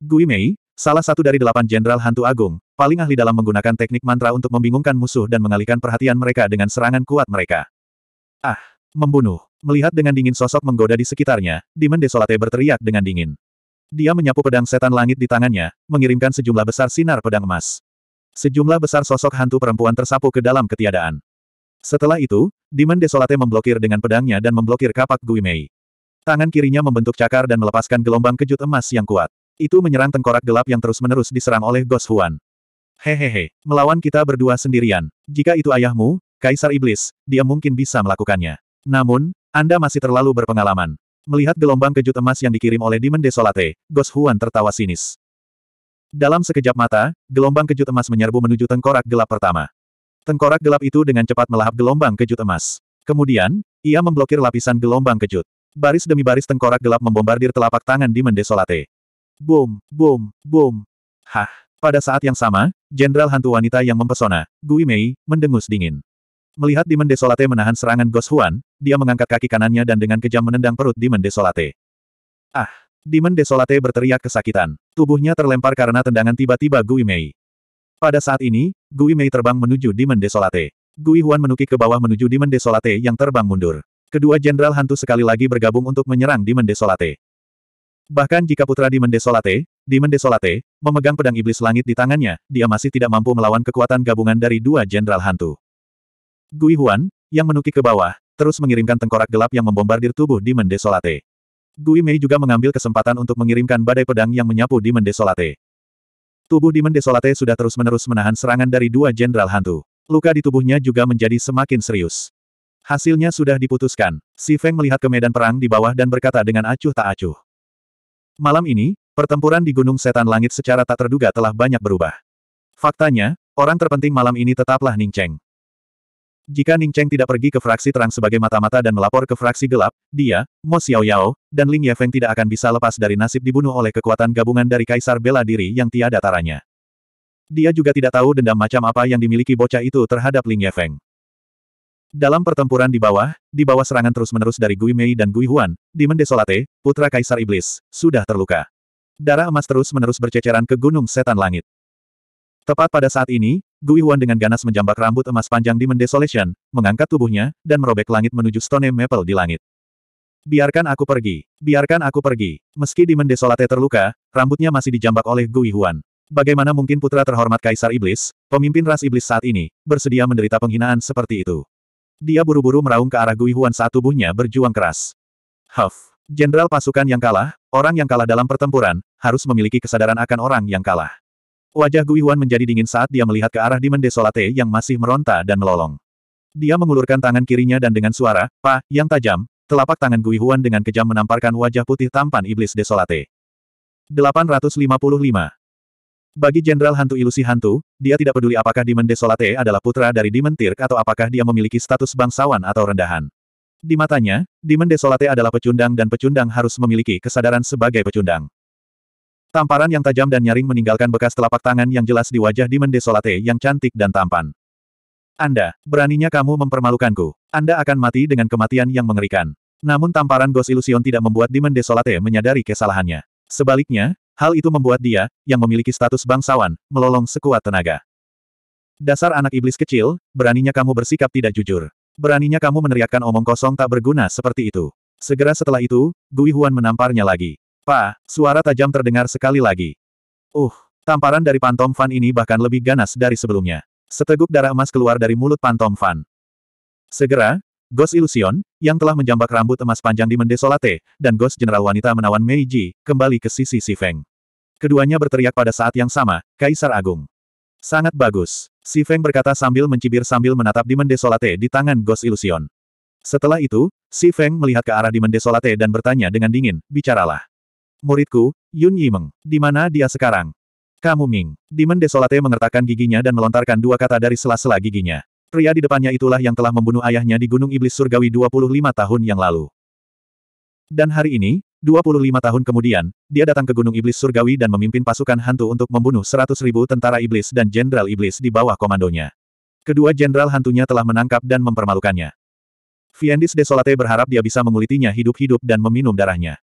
S1: Gui Mei, salah satu dari delapan jenderal hantu agung, paling ahli dalam menggunakan teknik mantra untuk membingungkan musuh dan mengalihkan perhatian mereka dengan serangan kuat mereka. Ah, membunuh. Melihat dengan dingin sosok menggoda di sekitarnya, Demon Desolate berteriak dengan dingin. Dia menyapu pedang setan langit di tangannya, mengirimkan sejumlah besar sinar pedang emas. Sejumlah besar sosok hantu perempuan tersapu ke dalam ketiadaan. Setelah itu, Demon Desolate memblokir dengan pedangnya dan memblokir kapak Guimei. Tangan kirinya membentuk cakar dan melepaskan gelombang kejut emas yang kuat. Itu menyerang tengkorak gelap yang terus-menerus diserang oleh Ghost Huan. Hehehe, melawan kita berdua sendirian. Jika itu ayahmu, Kaisar Iblis, dia mungkin bisa melakukannya. Namun, Anda masih terlalu berpengalaman. Melihat gelombang kejut emas yang dikirim oleh Demon Desolate, Gos Huan tertawa sinis. Dalam sekejap mata, gelombang kejut emas menyerbu menuju tengkorak gelap pertama. Tengkorak gelap itu dengan cepat melahap gelombang kejut emas. Kemudian, ia memblokir lapisan gelombang kejut. Baris demi baris tengkorak gelap membombardir telapak tangan Demon Desolate. Boom, boom, boom. Hah. Pada saat yang sama, jenderal hantu wanita yang mempesona, Gui Mei, mendengus dingin. Melihat Demon Desolate menahan serangan Ghost Huan, dia mengangkat kaki kanannya dan dengan kejam menendang perut Demon Desolate. Ah! Demon Desolate berteriak kesakitan. Tubuhnya terlempar karena tendangan tiba-tiba Gui Mei. Pada saat ini, Gui Mei terbang menuju Demon Desolate. Gui Huan menukik ke bawah menuju Demon Desolate yang terbang mundur. Kedua jenderal hantu sekali lagi bergabung untuk menyerang Demon Desolate. Bahkan jika putra Demon Desolate, Demon Desolate, memegang pedang iblis langit di tangannya, dia masih tidak mampu melawan kekuatan gabungan dari dua jenderal hantu. Gui Huan, yang menukik ke bawah, terus mengirimkan tengkorak gelap yang membombardir tubuh Demon Desolate. Gui Mei juga mengambil kesempatan untuk mengirimkan badai pedang yang menyapu Demon Desolate. Tubuh Demon Desolate sudah terus-menerus menahan serangan dari dua jenderal hantu. Luka di tubuhnya juga menjadi semakin serius. Hasilnya sudah diputuskan. Si Feng melihat ke medan perang di bawah dan berkata dengan acuh tak acuh. Malam ini, Pertempuran di Gunung Setan Langit secara tak terduga telah banyak berubah. Faktanya, orang terpenting malam ini tetaplah Ning Cheng. Jika Ning Cheng tidak pergi ke fraksi terang sebagai mata-mata dan melapor ke fraksi gelap, dia, Mo Xiao Yao, dan Ling Yefeng tidak akan bisa lepas dari nasib dibunuh oleh kekuatan gabungan dari Kaisar Bela Diri yang tiada taranya. Dia juga tidak tahu dendam macam apa yang dimiliki bocah itu terhadap Ling Yefeng. Dalam pertempuran di bawah, di bawah serangan terus-menerus dari Gui Mei dan Gui Huan, di Mendesolate, putra Kaisar Iblis, sudah terluka. Darah emas terus-menerus berceceran ke gunung setan langit. Tepat pada saat ini, Gui Huan dengan ganas menjambak rambut emas panjang di Mendesolation, mengangkat tubuhnya, dan merobek langit menuju Stone Maple di langit. Biarkan aku pergi. Biarkan aku pergi. Meski di Mendesolate terluka, rambutnya masih dijambak oleh Gui Huan. Bagaimana mungkin putra terhormat Kaisar Iblis, pemimpin ras Iblis saat ini, bersedia menderita penghinaan seperti itu. Dia buru-buru meraung ke arah Gui Huan saat tubuhnya berjuang keras. Huff. Jenderal pasukan yang kalah, orang yang kalah dalam pertempuran, harus memiliki kesadaran akan orang yang kalah. Wajah Gui Huan menjadi dingin saat dia melihat ke arah Dimen Desolate yang masih meronta dan melolong. Dia mengulurkan tangan kirinya dan dengan suara, pa, yang tajam, telapak tangan Gui Huan dengan kejam menamparkan wajah putih tampan iblis Desolate. 855. Bagi Jenderal Hantu Ilusi Hantu, dia tidak peduli apakah Dimen Desolate adalah putra dari Dimen Tirk atau apakah dia memiliki status bangsawan atau rendahan. Di matanya, Demon Desolate adalah pecundang dan pecundang harus memiliki kesadaran sebagai pecundang. Tamparan yang tajam dan nyaring meninggalkan bekas telapak tangan yang jelas di wajah Demon Desolate yang cantik dan tampan. Anda, beraninya kamu mempermalukanku. Anda akan mati dengan kematian yang mengerikan. Namun tamparan Ghost Illusion tidak membuat Demon Desolate menyadari kesalahannya. Sebaliknya, hal itu membuat dia, yang memiliki status bangsawan, melolong sekuat tenaga. Dasar anak iblis kecil, beraninya kamu bersikap tidak jujur. Beraninya kamu meneriakkan omong kosong tak berguna seperti itu. Segera setelah itu, Gui Huan menamparnya lagi. Pa, suara tajam terdengar sekali lagi. Uh, tamparan dari Pantom Fan ini bahkan lebih ganas dari sebelumnya. Seteguk darah emas keluar dari mulut Pantom Fan. Segera, Ghost Illusion, yang telah menjambak rambut emas panjang di Mendesolate, dan Ghost General Wanita menawan Meiji, kembali ke sisi Si Feng. Keduanya berteriak pada saat yang sama, Kaisar Agung. Sangat bagus. Si Feng berkata sambil mencibir sambil menatap Dimen Desolate di tangan Ghost Illusion. Setelah itu, Si Feng melihat ke arah Dimen Desolate dan bertanya dengan dingin, bicaralah. Muridku, Yun Yimeng, di mana dia sekarang? Kamu Ming. Dimen Desolate mengertakkan giginya dan melontarkan dua kata dari sela-sela giginya. Pria di depannya itulah yang telah membunuh ayahnya di Gunung Iblis Surgawi 25 tahun yang lalu. Dan hari ini, 25 tahun kemudian, dia datang ke Gunung Iblis Surgawi dan memimpin pasukan hantu untuk membunuh 100 ribu tentara iblis dan jenderal iblis di bawah komandonya. Kedua jenderal hantunya telah menangkap dan mempermalukannya. Fiendis Desolate berharap dia bisa mengulitinya hidup-hidup dan meminum darahnya.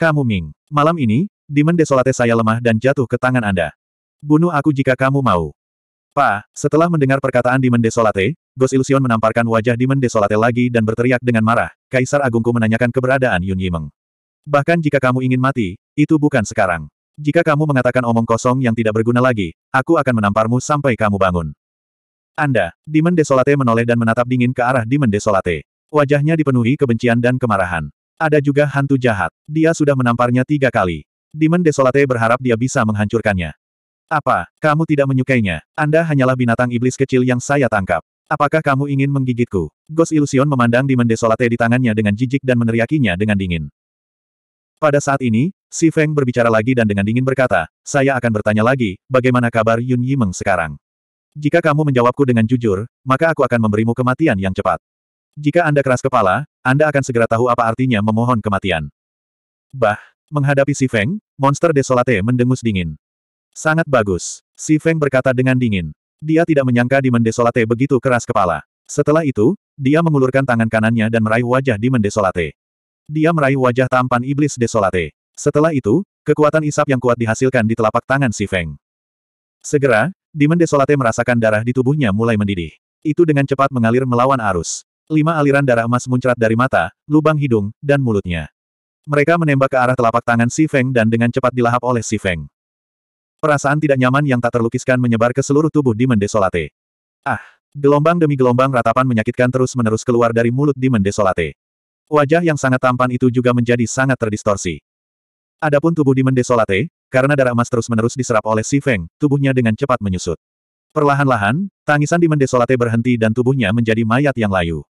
S1: Kamu Ming, malam ini, Demon Desolate saya lemah dan jatuh ke tangan Anda. Bunuh aku jika kamu mau. Pa, setelah mendengar perkataan Demon Desolate, Ghost Illusion menamparkan wajah Demon Desolate lagi dan berteriak dengan marah, Kaisar Agungku menanyakan keberadaan Yun Yimeng. Bahkan jika kamu ingin mati, itu bukan sekarang. Jika kamu mengatakan omong kosong yang tidak berguna lagi, aku akan menamparmu sampai kamu bangun. Anda, Dimen Desolate menoleh dan menatap dingin ke arah Dimen Desolate. Wajahnya dipenuhi kebencian dan kemarahan. Ada juga hantu jahat. Dia sudah menamparnya tiga kali. Dimen Desolate berharap dia bisa menghancurkannya. Apa, kamu tidak menyukainya? Anda hanyalah binatang iblis kecil yang saya tangkap. Apakah kamu ingin menggigitku? Ghost Illusion memandang Dimen Desolate di tangannya dengan jijik dan meneriakinya dengan dingin. Pada saat ini, Si Feng berbicara lagi dan dengan dingin berkata, saya akan bertanya lagi, bagaimana kabar Yun Yimeng sekarang? Jika kamu menjawabku dengan jujur, maka aku akan memberimu kematian yang cepat. Jika Anda keras kepala, Anda akan segera tahu apa artinya memohon kematian. Bah, menghadapi Si Feng, monster desolate mendengus dingin. Sangat bagus, Si Feng berkata dengan dingin. Dia tidak menyangka di mendesolate begitu keras kepala. Setelah itu, dia mengulurkan tangan kanannya dan meraih wajah di mendesolate. Dia meraih wajah tampan iblis desolate. Setelah itu, kekuatan isap yang kuat dihasilkan di telapak tangan si Feng. Segera, Demon Desolate merasakan darah di tubuhnya mulai mendidih. Itu dengan cepat mengalir melawan arus. Lima aliran darah emas muncrat dari mata, lubang hidung, dan mulutnya. Mereka menembak ke arah telapak tangan Si Feng dan dengan cepat dilahap oleh Si Feng. Perasaan tidak nyaman yang tak terlukiskan menyebar ke seluruh tubuh Demon Desolate. Ah, gelombang demi gelombang ratapan menyakitkan terus-menerus keluar dari mulut Demon Desolate. Wajah yang sangat tampan itu juga menjadi sangat terdistorsi. Adapun tubuh Demon Desolate, karena darah emas terus-menerus diserap oleh Si Feng, tubuhnya dengan cepat menyusut. Perlahan-lahan, tangisan Demon Desolate berhenti dan tubuhnya menjadi mayat yang layu.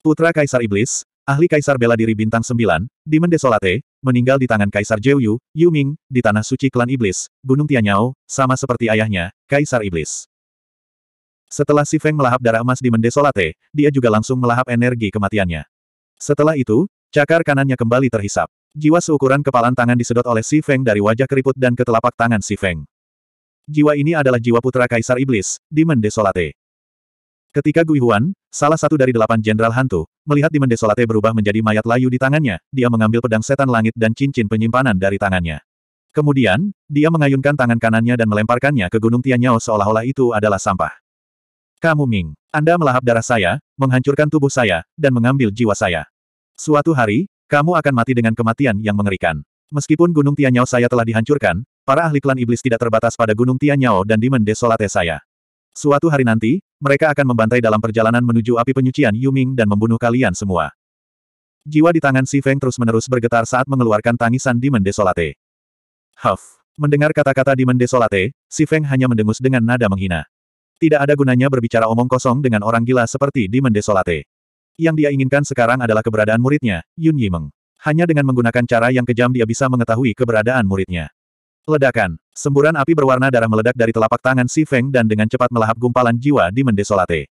S1: Putra Kaisar Iblis, ahli Kaisar Bela Diri Bintang 9, Demon Desolate, meninggal di tangan Kaisar Yu Yuming, di Tanah Suci Klan Iblis, Gunung Tianyao, sama seperti ayahnya, Kaisar Iblis. Setelah Si Feng melahap darah emas di Mendesolate, dia juga langsung melahap energi kematiannya. Setelah itu, cakar kanannya kembali terhisap. Jiwa seukuran kepalan tangan disedot oleh Si Feng dari wajah keriput dan ke telapak tangan Si Feng. Jiwa ini adalah jiwa putra Kaisar Iblis, di Mendesolate. Ketika Gui Huan, salah satu dari delapan jenderal hantu, melihat di Mendesolate berubah menjadi mayat layu di tangannya, dia mengambil pedang setan langit dan cincin penyimpanan dari tangannya. Kemudian, dia mengayunkan tangan kanannya dan melemparkannya ke Gunung Tianyao seolah-olah itu adalah sampah. Kamu Ming, Anda melahap darah saya, menghancurkan tubuh saya, dan mengambil jiwa saya. Suatu hari, kamu akan mati dengan kematian yang mengerikan. Meskipun Gunung Tianyao saya telah dihancurkan, para ahli klan iblis tidak terbatas pada Gunung Tianyao dan Demon Desolate saya. Suatu hari nanti, mereka akan membantai dalam perjalanan menuju api penyucian Yuming dan membunuh kalian semua. Jiwa di tangan Si Feng terus-menerus bergetar saat mengeluarkan tangisan Demon Desolate. Huff! Mendengar kata-kata Demon Desolate, Si Feng hanya mendengus dengan nada menghina. Tidak ada gunanya berbicara omong kosong dengan orang gila seperti di Mendesolate. Yang dia inginkan sekarang adalah keberadaan muridnya, Yun Yimeng. Hanya dengan menggunakan cara yang kejam dia bisa mengetahui keberadaan muridnya. Ledakan. Semburan api berwarna darah meledak dari telapak tangan Si Feng dan dengan cepat melahap gumpalan jiwa di Mendesolate.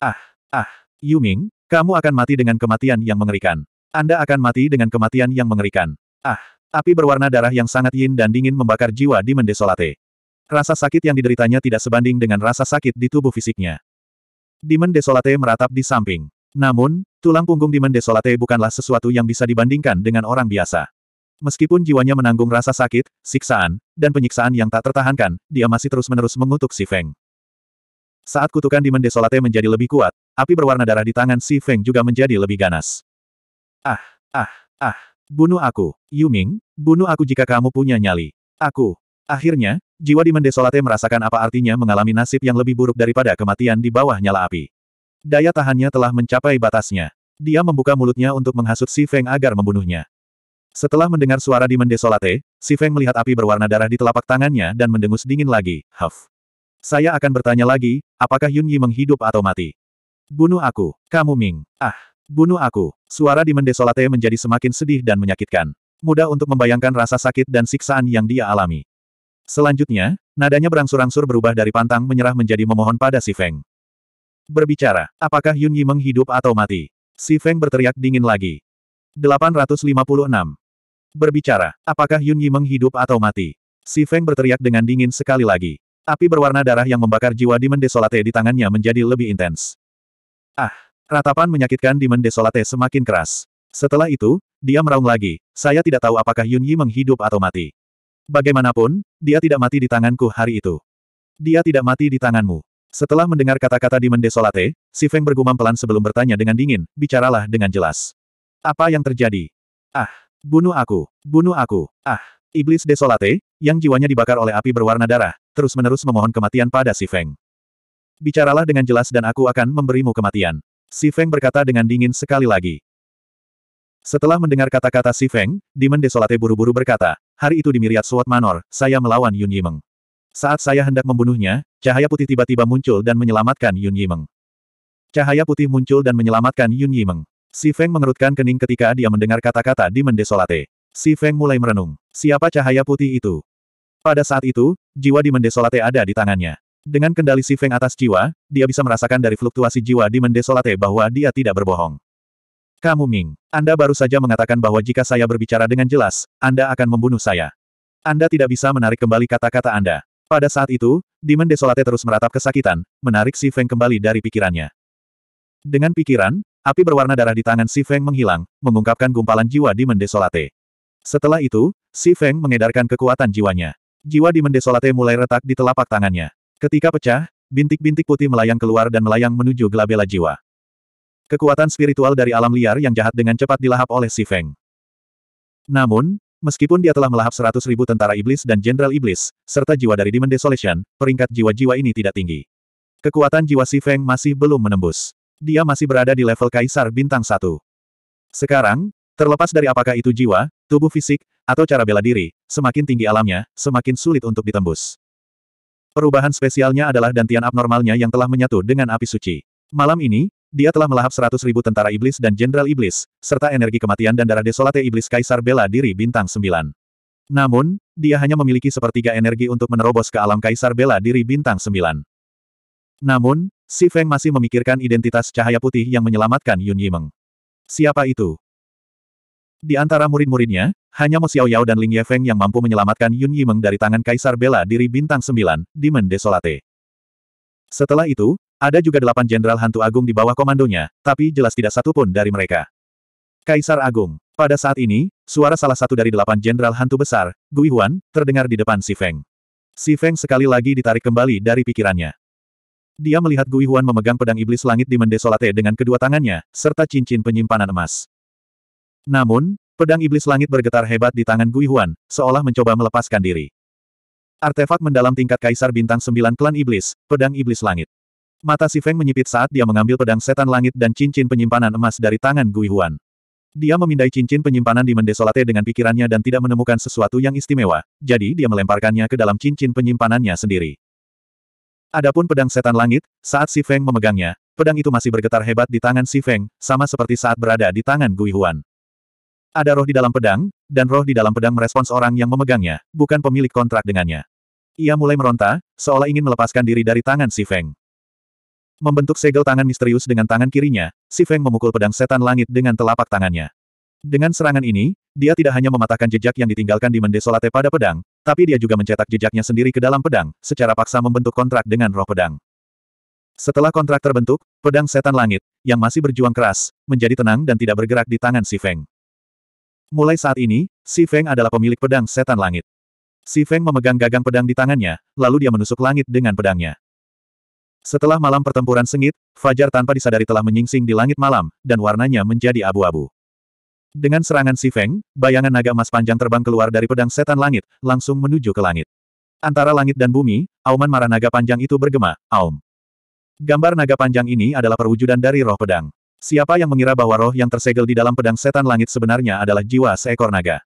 S1: Ah, ah, Yuming, kamu akan mati dengan kematian yang mengerikan. Anda akan mati dengan kematian yang mengerikan. Ah, api berwarna darah yang sangat yin dan dingin membakar jiwa di Mendesolate. Rasa sakit yang dideritanya tidak sebanding dengan rasa sakit di tubuh fisiknya. Demon Desolate meratap di samping. Namun, tulang punggung Demon Desolate bukanlah sesuatu yang bisa dibandingkan dengan orang biasa. Meskipun jiwanya menanggung rasa sakit, siksaan, dan penyiksaan yang tak tertahankan, dia masih terus-menerus mengutuk Si Feng. Saat kutukan Demon Desolate menjadi lebih kuat, api berwarna darah di tangan Si Feng juga menjadi lebih ganas. Ah, ah, ah, bunuh aku, Yuming, bunuh aku jika kamu punya nyali. Aku, Akhirnya, jiwa Dimen Desolate merasakan apa artinya mengalami nasib yang lebih buruk daripada kematian di bawah nyala api. Daya tahannya telah mencapai batasnya. Dia membuka mulutnya untuk menghasut Si Feng agar membunuhnya. Setelah mendengar suara Dimen Desolate, Si Feng melihat api berwarna darah di telapak tangannya dan mendengus dingin lagi, Huff. Saya akan bertanya lagi, apakah Yun Yi menghidup atau mati? Bunuh aku, kamu Ming. Ah, bunuh aku. Suara Dimen Desolate menjadi semakin sedih dan menyakitkan. Mudah untuk membayangkan rasa sakit dan siksaan yang dia alami. Selanjutnya, nadanya berangsur-angsur berubah dari pantang menyerah menjadi memohon pada si Feng. Berbicara, apakah Yun Yi menghidup atau mati? Si Feng berteriak dingin lagi. 856. Berbicara, apakah Yun Yi menghidup atau mati? Si Feng berteriak dengan dingin sekali lagi. Api berwarna darah yang membakar jiwa di Mendesolate di tangannya menjadi lebih intens. Ah, ratapan menyakitkan di Mendesolate semakin keras. Setelah itu, dia meraung lagi, saya tidak tahu apakah Yun Yi menghidup atau mati. Bagaimanapun, dia tidak mati di tanganku hari itu. Dia tidak mati di tanganmu. Setelah mendengar kata-kata di Mendesolate, si Feng bergumam pelan sebelum bertanya dengan dingin, bicaralah dengan jelas. Apa yang terjadi? Ah, bunuh aku, bunuh aku, ah. Iblis Desolate, yang jiwanya dibakar oleh api berwarna darah, terus-menerus memohon kematian pada si Feng. Bicaralah dengan jelas dan aku akan memberimu kematian. Si Feng berkata dengan dingin sekali lagi. Setelah mendengar kata-kata Si Feng, Demon Desolate buru-buru berkata, Hari itu di Miriat Suat Manor, saya melawan Yun Yimeng. Saat saya hendak membunuhnya, cahaya putih tiba-tiba muncul dan menyelamatkan Yun Yimeng. Cahaya putih muncul dan menyelamatkan Yun Yimeng. Si Feng mengerutkan kening ketika dia mendengar kata-kata di Mendesolate. Si Feng mulai merenung. Siapa cahaya putih itu? Pada saat itu, jiwa di Mendesolate ada di tangannya. Dengan kendali Si Feng atas jiwa, dia bisa merasakan dari fluktuasi jiwa di Mendesolate bahwa dia tidak berbohong. Kamu Ming, Anda baru saja mengatakan bahwa jika saya berbicara dengan jelas, Anda akan membunuh saya. Anda tidak bisa menarik kembali kata-kata Anda. Pada saat itu, Demon Desolate terus meratap kesakitan, menarik Si Feng kembali dari pikirannya. Dengan pikiran, api berwarna darah di tangan Si Feng menghilang, mengungkapkan gumpalan jiwa Demon Desolate. Setelah itu, Si Feng mengedarkan kekuatan jiwanya. Jiwa Demon Desolate mulai retak di telapak tangannya. Ketika pecah, bintik-bintik putih melayang keluar dan melayang menuju gelabela jiwa. Kekuatan spiritual dari alam liar yang jahat dengan cepat dilahap oleh Si Feng. Namun, meskipun dia telah melahap seratus ribu tentara iblis dan jenderal iblis, serta jiwa dari Demon Desolation, peringkat jiwa-jiwa ini tidak tinggi. Kekuatan jiwa Si Feng masih belum menembus. Dia masih berada di level Kaisar Bintang Satu. Sekarang, terlepas dari apakah itu jiwa, tubuh fisik, atau cara bela diri, semakin tinggi alamnya, semakin sulit untuk ditembus. Perubahan spesialnya adalah dantian abnormalnya yang telah menyatu dengan api suci. Malam ini, dia telah melahap seratus ribu tentara iblis dan jenderal iblis, serta energi kematian dan darah desolate iblis kaisar bela diri bintang Sembilan. Namun, dia hanya memiliki sepertiga energi untuk menerobos ke alam kaisar bela diri bintang Sembilan. Namun, Si Feng masih memikirkan identitas cahaya putih yang menyelamatkan Yun Yimeng. Siapa itu? Di antara murid-muridnya, hanya Mo Xiao Yao dan Ling Ye Feng yang mampu menyelamatkan Yun Yimeng dari tangan Kaisar Bela Diri Bintang Sembilan, Demon Desolate. Setelah itu, ada juga delapan jenderal hantu agung di bawah komandonya, tapi jelas tidak satu pun dari mereka. Kaisar Agung. Pada saat ini, suara salah satu dari delapan jenderal hantu besar, Gui Huan, terdengar di depan Si Feng. Si Feng sekali lagi ditarik kembali dari pikirannya. Dia melihat Gui Huan memegang pedang iblis langit di Mendesolate dengan kedua tangannya, serta cincin penyimpanan emas. Namun, pedang iblis langit bergetar hebat di tangan Gui Huan, seolah mencoba melepaskan diri. Artefak mendalam tingkat Kaisar Bintang Sembilan Klan Iblis, Pedang Iblis Langit. Mata Si Feng menyipit saat dia mengambil pedang setan langit dan cincin penyimpanan emas dari tangan Gui Huan. Dia memindai cincin penyimpanan di Mendesolate dengan pikirannya dan tidak menemukan sesuatu yang istimewa, jadi dia melemparkannya ke dalam cincin penyimpanannya sendiri. Adapun pedang setan langit, saat Si Feng memegangnya, pedang itu masih bergetar hebat di tangan Si Feng, sama seperti saat berada di tangan Gui Huan. Ada roh di dalam pedang, dan roh di dalam pedang merespons orang yang memegangnya, bukan pemilik kontrak dengannya. Ia mulai meronta, seolah ingin melepaskan diri dari tangan Si Feng. Membentuk segel tangan misterius dengan tangan kirinya, Si Feng memukul pedang setan langit dengan telapak tangannya. Dengan serangan ini, dia tidak hanya mematahkan jejak yang ditinggalkan di Mendesolate pada pedang, tapi dia juga mencetak jejaknya sendiri ke dalam pedang, secara paksa membentuk kontrak dengan roh pedang. Setelah kontrak terbentuk, pedang setan langit, yang masih berjuang keras, menjadi tenang dan tidak bergerak di tangan Si Feng. Mulai saat ini, Si Feng adalah pemilik pedang setan langit. Si Feng memegang gagang pedang di tangannya, lalu dia menusuk langit dengan pedangnya. Setelah malam pertempuran sengit, Fajar tanpa disadari telah menyingsing di langit malam, dan warnanya menjadi abu-abu. Dengan serangan Si Feng, bayangan naga emas panjang terbang keluar dari pedang setan langit, langsung menuju ke langit. Antara langit dan bumi, auman marah naga panjang itu bergema, Aum. Gambar naga panjang ini adalah perwujudan dari roh pedang. Siapa yang mengira bahwa roh yang tersegel di dalam pedang setan langit sebenarnya adalah jiwa seekor naga?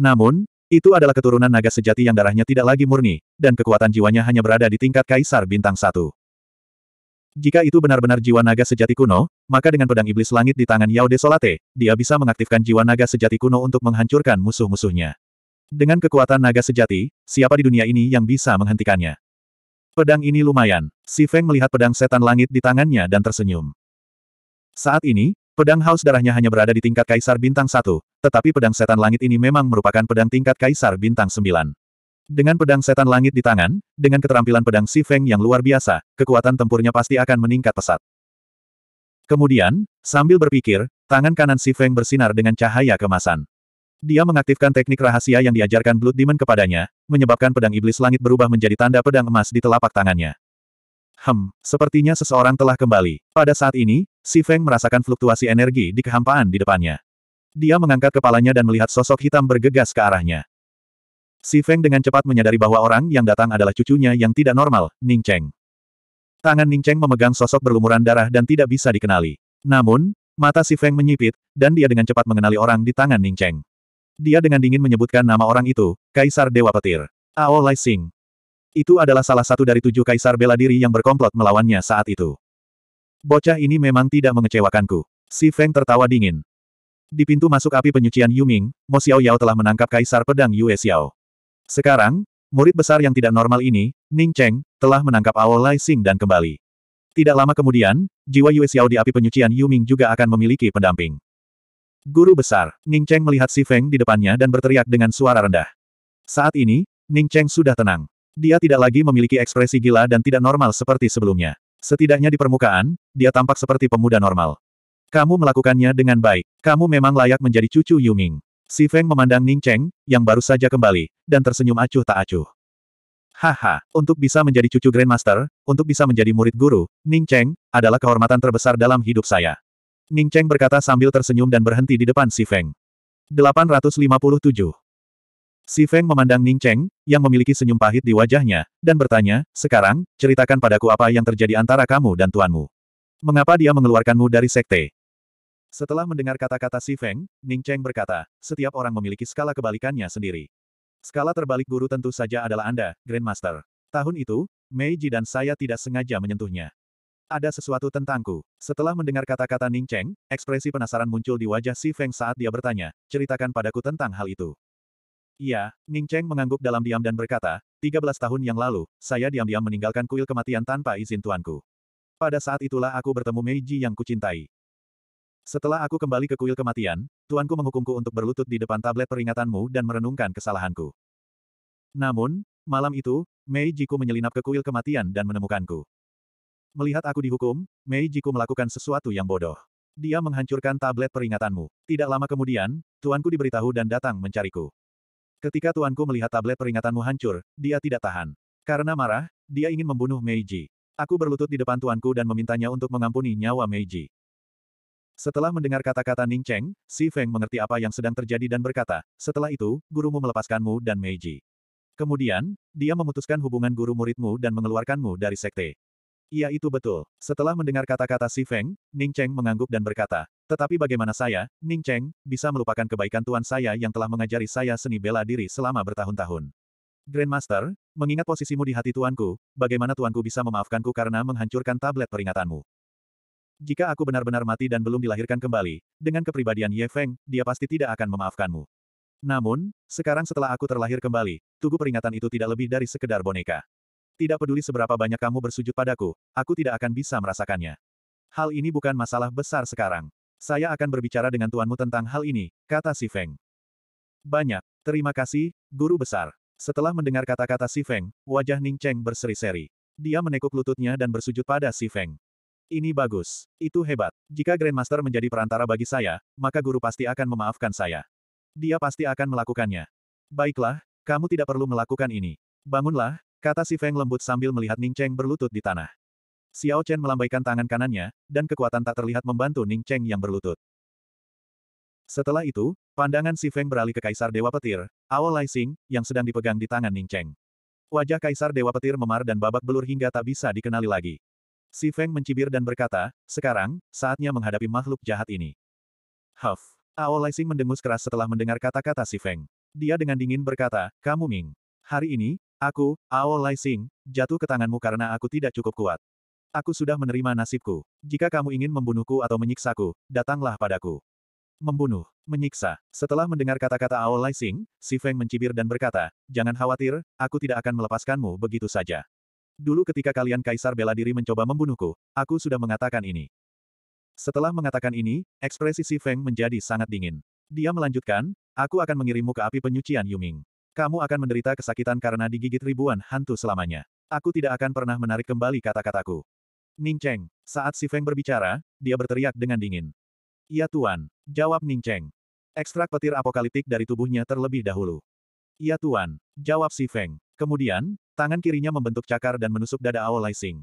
S1: Namun, itu adalah keturunan naga sejati yang darahnya tidak lagi murni, dan kekuatan jiwanya hanya berada di tingkat kaisar bintang satu. Jika itu benar-benar jiwa naga sejati kuno, maka dengan pedang iblis langit di tangan Yao Desolate, dia bisa mengaktifkan jiwa naga sejati kuno untuk menghancurkan musuh-musuhnya. Dengan kekuatan naga sejati, siapa di dunia ini yang bisa menghentikannya? Pedang ini lumayan. Si Feng melihat pedang setan langit di tangannya dan tersenyum. Saat ini, Pedang haus darahnya hanya berada di tingkat kaisar bintang 1, tetapi pedang setan langit ini memang merupakan pedang tingkat kaisar bintang 9. Dengan pedang setan langit di tangan, dengan keterampilan pedang Si Feng yang luar biasa, kekuatan tempurnya pasti akan meningkat pesat. Kemudian, sambil berpikir, tangan kanan Si Feng bersinar dengan cahaya kemasan. Dia mengaktifkan teknik rahasia yang diajarkan Blood Demon kepadanya, menyebabkan pedang iblis langit berubah menjadi tanda pedang emas di telapak tangannya. Hem, sepertinya seseorang telah kembali. Pada saat ini, Si Feng merasakan fluktuasi energi di kehampaan di depannya. Dia mengangkat kepalanya dan melihat sosok hitam bergegas ke arahnya. Si Feng dengan cepat menyadari bahwa orang yang datang adalah cucunya yang tidak normal, Ning Cheng. Tangan Ning Cheng memegang sosok berlumuran darah dan tidak bisa dikenali. Namun, mata Si Feng menyipit, dan dia dengan cepat mengenali orang di tangan Ning Cheng. Dia dengan dingin menyebutkan nama orang itu, Kaisar Dewa Petir. Ao Lai Sing. Itu adalah salah satu dari tujuh kaisar bela diri yang berkomplot melawannya saat itu. Bocah ini memang tidak mengecewakanku. Si Feng tertawa dingin. Di pintu masuk api penyucian Yuming, Mo Xiao Yao telah menangkap kaisar pedang Yue Xiao. Sekarang, murid besar yang tidak normal ini, Ning Cheng, telah menangkap Ao Lai Xing dan kembali. Tidak lama kemudian, jiwa Yue Xiao di api penyucian Yuming juga akan memiliki pendamping. Guru besar, Ning Cheng melihat Si Feng di depannya dan berteriak dengan suara rendah. Saat ini, Ning Cheng sudah tenang. Dia tidak lagi memiliki ekspresi gila dan tidak normal seperti sebelumnya. Setidaknya di permukaan, dia tampak seperti pemuda normal. Kamu melakukannya dengan baik. Kamu memang layak menjadi cucu Yuming. Si Feng memandang Ning Cheng, yang baru saja kembali, dan tersenyum acuh tak acuh. Haha, untuk bisa menjadi cucu Grandmaster, untuk bisa menjadi murid guru, Ning Cheng, adalah kehormatan terbesar dalam hidup saya. Ning Cheng berkata sambil tersenyum dan berhenti di depan Si Feng. 857. Si Feng memandang Ning Cheng, yang memiliki senyum pahit di wajahnya, dan bertanya, sekarang, ceritakan padaku apa yang terjadi antara kamu dan tuanmu. Mengapa dia mengeluarkanmu dari sekte? Setelah mendengar kata-kata Si Feng, Ning Cheng berkata, setiap orang memiliki skala kebalikannya sendiri. Skala terbalik guru tentu saja adalah Anda, Grandmaster. Tahun itu, Meiji dan saya tidak sengaja menyentuhnya. Ada sesuatu tentangku. Setelah mendengar kata-kata Ning Cheng, ekspresi penasaran muncul di wajah Si Feng saat dia bertanya, ceritakan padaku tentang hal itu. Iya, Ning Cheng mengangguk dalam diam dan berkata, 13 tahun yang lalu, saya diam-diam meninggalkan kuil kematian tanpa izin tuanku. Pada saat itulah aku bertemu Meiji yang kucintai. Setelah aku kembali ke kuil kematian, tuanku menghukumku untuk berlutut di depan tablet peringatanmu dan merenungkan kesalahanku. Namun, malam itu, ku menyelinap ke kuil kematian dan menemukanku. Melihat aku dihukum, ku melakukan sesuatu yang bodoh. Dia menghancurkan tablet peringatanmu. Tidak lama kemudian, tuanku diberitahu dan datang mencariku. Ketika tuanku melihat tablet peringatanmu hancur, dia tidak tahan. Karena marah, dia ingin membunuh Meiji. Aku berlutut di depan tuanku dan memintanya untuk mengampuni nyawa Meiji. Setelah mendengar kata-kata Ning Cheng, Si Feng mengerti apa yang sedang terjadi dan berkata, setelah itu, gurumu melepaskanmu dan Meiji. Kemudian, dia memutuskan hubungan guru-muridmu dan mengeluarkanmu dari sekte. Iya itu betul. Setelah mendengar kata-kata Si Feng, Ning Cheng mengangguk dan berkata, tetapi bagaimana saya, Ning Cheng, bisa melupakan kebaikan tuan saya yang telah mengajari saya seni bela diri selama bertahun-tahun. Grandmaster, mengingat posisimu di hati tuanku, bagaimana tuanku bisa memaafkanku karena menghancurkan tablet peringatanmu? Jika aku benar-benar mati dan belum dilahirkan kembali, dengan kepribadian Ye Feng, dia pasti tidak akan memaafkanmu. Namun, sekarang setelah aku terlahir kembali, tugu peringatan itu tidak lebih dari sekedar boneka. Tidak peduli seberapa banyak kamu bersujud padaku, aku tidak akan bisa merasakannya. Hal ini bukan masalah besar sekarang. Saya akan berbicara dengan tuanmu tentang hal ini, kata Si Feng. Banyak. Terima kasih, Guru Besar. Setelah mendengar kata-kata Si Feng, wajah Ning Cheng berseri-seri. Dia menekuk lututnya dan bersujud pada Si Feng. Ini bagus. Itu hebat. Jika Grandmaster menjadi perantara bagi saya, maka guru pasti akan memaafkan saya. Dia pasti akan melakukannya. Baiklah, kamu tidak perlu melakukan ini. Bangunlah, Kata si Feng lembut sambil melihat Ning Cheng berlutut di tanah. Xiao Chen melambaikan tangan kanannya, dan kekuatan tak terlihat membantu Ning Cheng yang berlutut. Setelah itu, pandangan si Feng beralih ke Kaisar Dewa Petir, Ao Lai Xing, yang sedang dipegang di tangan Ning Cheng. Wajah Kaisar Dewa Petir memar dan babak belur hingga tak bisa dikenali lagi. Si Feng mencibir dan berkata, sekarang, saatnya menghadapi makhluk jahat ini. Huff. Ao Lai Xing mendengus keras setelah mendengar kata-kata si Feng. Dia dengan dingin berkata, kamu Ming. Hari ini, Aku, Ao Lai Xing, jatuh ke tanganmu karena aku tidak cukup kuat. Aku sudah menerima nasibku. Jika kamu ingin membunuhku atau menyiksaku, datanglah padaku. Membunuh, menyiksa. Setelah mendengar kata-kata Ao Lai Xing, Si Feng mencibir dan berkata, Jangan khawatir, aku tidak akan melepaskanmu begitu saja. Dulu ketika kalian kaisar bela diri mencoba membunuhku, aku sudah mengatakan ini. Setelah mengatakan ini, ekspresi Si Feng menjadi sangat dingin. Dia melanjutkan, aku akan mengirimmu ke api penyucian Yuming. Kamu akan menderita kesakitan karena digigit ribuan hantu selamanya. Aku tidak akan pernah menarik kembali kata-kataku. Ning Cheng. Saat Si Feng berbicara, dia berteriak dengan dingin. Ya Tuan. Jawab Ning Cheng. Ekstrak petir apokaliptik dari tubuhnya terlebih dahulu. Ya Tuan. Jawab Si Feng. Kemudian, tangan kirinya membentuk cakar dan menusuk dada Ao Lai Sing.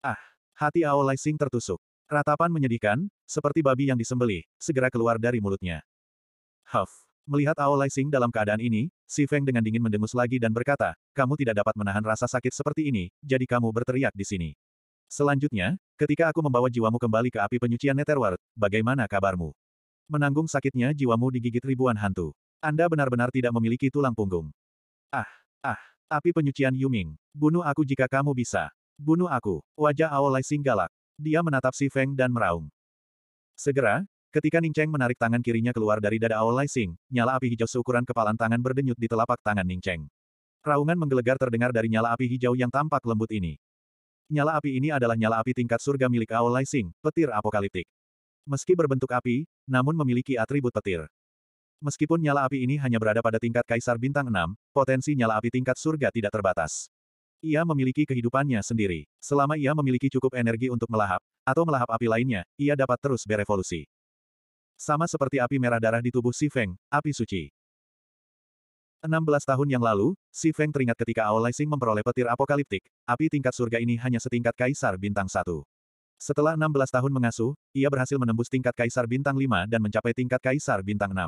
S1: Ah. Hati Ao Lai Sing tertusuk. Ratapan menyedihkan, seperti babi yang disembelih, segera keluar dari mulutnya. Huff. Melihat Ao Lai Xing dalam keadaan ini, Si Feng dengan dingin mendengus lagi dan berkata, kamu tidak dapat menahan rasa sakit seperti ini, jadi kamu berteriak di sini. Selanjutnya, ketika aku membawa jiwamu kembali ke api penyucian Netherworld, bagaimana kabarmu? Menanggung sakitnya jiwamu digigit ribuan hantu. Anda benar-benar tidak memiliki tulang punggung. Ah, ah, api penyucian Yuming. Bunuh aku jika kamu bisa. Bunuh aku. Wajah Ao Lai Xing galak. Dia menatap Si Feng dan meraung. Segera, Ketika Ning Cheng menarik tangan kirinya keluar dari dada Ao Lai Sing, nyala api hijau seukuran kepalan tangan berdenyut di telapak tangan Ning Cheng. Raungan menggelegar terdengar dari nyala api hijau yang tampak lembut ini. Nyala api ini adalah nyala api tingkat surga milik Ao Lai Sing, petir apokaliptik. Meski berbentuk api, namun memiliki atribut petir. Meskipun nyala api ini hanya berada pada tingkat kaisar bintang 6, potensi nyala api tingkat surga tidak terbatas. Ia memiliki kehidupannya sendiri. Selama ia memiliki cukup energi untuk melahap, atau melahap api lainnya, ia dapat terus berevolusi. Sama seperti api merah darah di tubuh Si Feng, api suci. 16 tahun yang lalu, Si Feng teringat ketika Ao Sing memperoleh petir apokaliptik, api tingkat surga ini hanya setingkat kaisar bintang 1. Setelah 16 tahun mengasuh, ia berhasil menembus tingkat kaisar bintang 5 dan mencapai tingkat kaisar bintang 6.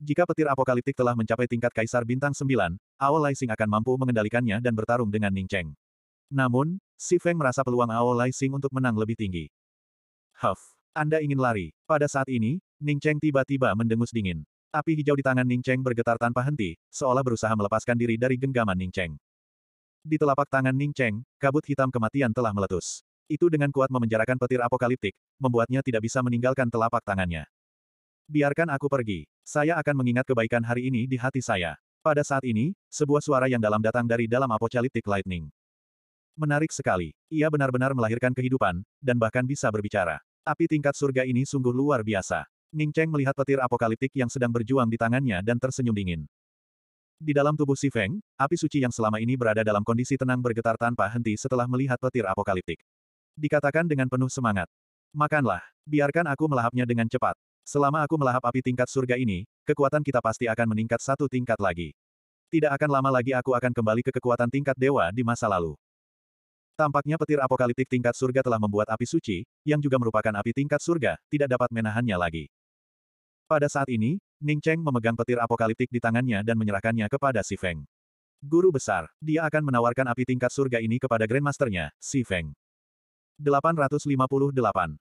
S1: Jika petir apokaliptik telah mencapai tingkat kaisar bintang 9, Ao Sing akan mampu mengendalikannya dan bertarung dengan Ning Cheng. Namun, Si Feng merasa peluang Ao Sing untuk menang lebih tinggi. Huff. Anda ingin lari. Pada saat ini, Ning Cheng tiba-tiba mendengus dingin. Api hijau di tangan Ning Cheng bergetar tanpa henti, seolah berusaha melepaskan diri dari genggaman Ning Cheng. Di telapak tangan Ning Cheng, kabut hitam kematian telah meletus. Itu dengan kuat memenjarakan petir apokaliptik, membuatnya tidak bisa meninggalkan telapak tangannya. Biarkan aku pergi. Saya akan mengingat kebaikan hari ini di hati saya. Pada saat ini, sebuah suara yang dalam datang dari dalam apokaliptik lightning. Menarik sekali. Ia benar-benar melahirkan kehidupan, dan bahkan bisa berbicara. Api tingkat surga ini sungguh luar biasa. Ning Cheng melihat petir apokaliptik yang sedang berjuang di tangannya dan tersenyum dingin. Di dalam tubuh Si Feng, api suci yang selama ini berada dalam kondisi tenang bergetar tanpa henti setelah melihat petir apokaliptik. Dikatakan dengan penuh semangat. Makanlah, biarkan aku melahapnya dengan cepat. Selama aku melahap api tingkat surga ini, kekuatan kita pasti akan meningkat satu tingkat lagi. Tidak akan lama lagi aku akan kembali ke kekuatan tingkat dewa di masa lalu. Tampaknya petir apokaliptik tingkat surga telah membuat api suci, yang juga merupakan api tingkat surga, tidak dapat menahannya lagi. Pada saat ini, Ning Cheng memegang petir apokaliptik di tangannya dan menyerahkannya kepada Si Feng. Guru besar, dia akan menawarkan api tingkat surga ini kepada Grandmasternya, Si Feng. 858.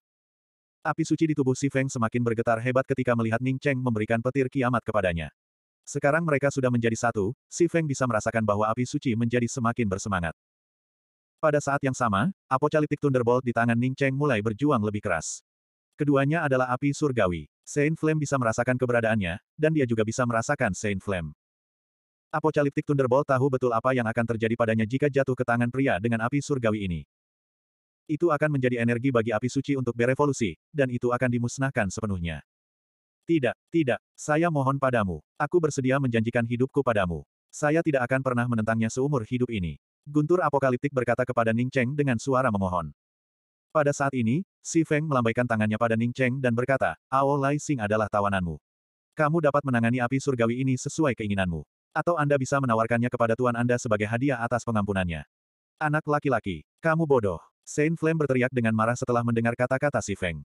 S1: Api suci di tubuh Si Feng semakin bergetar hebat ketika melihat Ning Cheng memberikan petir kiamat kepadanya. Sekarang mereka sudah menjadi satu, Si Feng bisa merasakan bahwa api suci menjadi semakin bersemangat. Pada saat yang sama, Apocalyptic Thunderbolt di tangan Ning Cheng mulai berjuang lebih keras. Keduanya adalah api surgawi. Saint Flame bisa merasakan keberadaannya, dan dia juga bisa merasakan Saint Flame. Apocalyptic Thunderbolt tahu betul apa yang akan terjadi padanya jika jatuh ke tangan pria dengan api surgawi ini. Itu akan menjadi energi bagi api suci untuk berevolusi, dan itu akan dimusnahkan sepenuhnya. Tidak, tidak, saya mohon padamu. Aku bersedia menjanjikan hidupku padamu. Saya tidak akan pernah menentangnya seumur hidup ini. Guntur apokaliptik berkata kepada Ning Cheng dengan suara memohon. Pada saat ini, Si Feng melambaikan tangannya pada Ning Cheng dan berkata, Ao Lai Sing adalah tawananmu. Kamu dapat menangani api surgawi ini sesuai keinginanmu. Atau Anda bisa menawarkannya kepada Tuan Anda sebagai hadiah atas pengampunannya. Anak laki-laki, kamu bodoh. Saint Flame berteriak dengan marah setelah mendengar kata-kata Si Feng.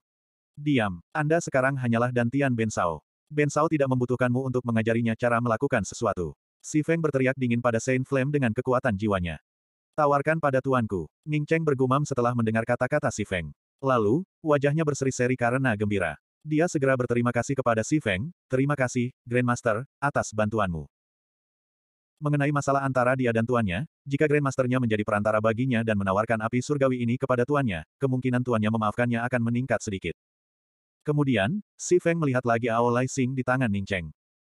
S1: Diam, Anda sekarang hanyalah Dantian Ben Sao. Ben Sao tidak membutuhkanmu untuk mengajarinya cara melakukan sesuatu. Si Feng berteriak dingin pada Saint Flame dengan kekuatan jiwanya. Tawarkan pada tuanku. Ning Cheng bergumam setelah mendengar kata-kata Si Feng. Lalu, wajahnya berseri-seri karena gembira. Dia segera berterima kasih kepada Si Feng, terima kasih, Grandmaster, atas bantuanmu. Mengenai masalah antara dia dan tuannya, jika Grandmasternya menjadi perantara baginya dan menawarkan api surgawi ini kepada tuannya, kemungkinan tuannya memaafkannya akan meningkat sedikit. Kemudian, Si Feng melihat lagi Ao Lai Xing di tangan Ning Cheng.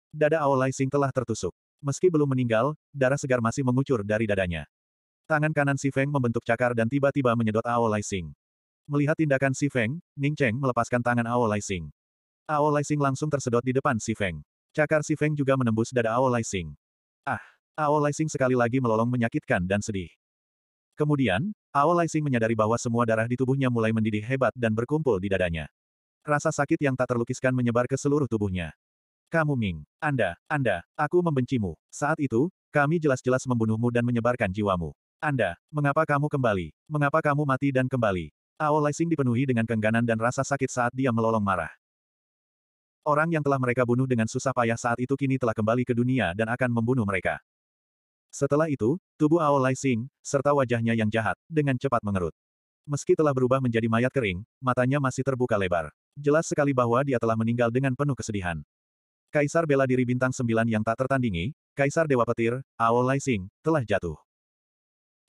S1: Dada Ao Lai Xing telah tertusuk. Meski belum meninggal, darah segar masih mengucur dari dadanya. Tangan kanan Si Feng membentuk cakar dan tiba-tiba menyedot Ao Lai Xing. Melihat tindakan Si Feng, Ning Cheng melepaskan tangan Ao Lai Xing. Ao Lai Xing langsung tersedot di depan Si Feng. Cakar Si Feng juga menembus dada Ao Lai Xing. Ah! Ao Lai Xing sekali lagi melolong menyakitkan dan sedih. Kemudian, Ao Lai Xing menyadari bahwa semua darah di tubuhnya mulai mendidih hebat dan berkumpul di dadanya. Rasa sakit yang tak terlukiskan menyebar ke seluruh tubuhnya. Kamu Ming, Anda, Anda, aku membencimu. Saat itu, kami jelas-jelas membunuhmu dan menyebarkan jiwamu. Anda, mengapa kamu kembali? Mengapa kamu mati dan kembali? Ao Laising dipenuhi dengan kengganan dan rasa sakit saat dia melolong marah. Orang yang telah mereka bunuh dengan susah payah saat itu kini telah kembali ke dunia dan akan membunuh mereka. Setelah itu, tubuh Ao Laising, serta wajahnya yang jahat, dengan cepat mengerut. Meski telah berubah menjadi mayat kering, matanya masih terbuka lebar. Jelas sekali bahwa dia telah meninggal dengan penuh kesedihan. Kaisar bela diri bintang sembilan yang tak tertandingi, Kaisar Dewa Petir, Ao Laising, telah jatuh.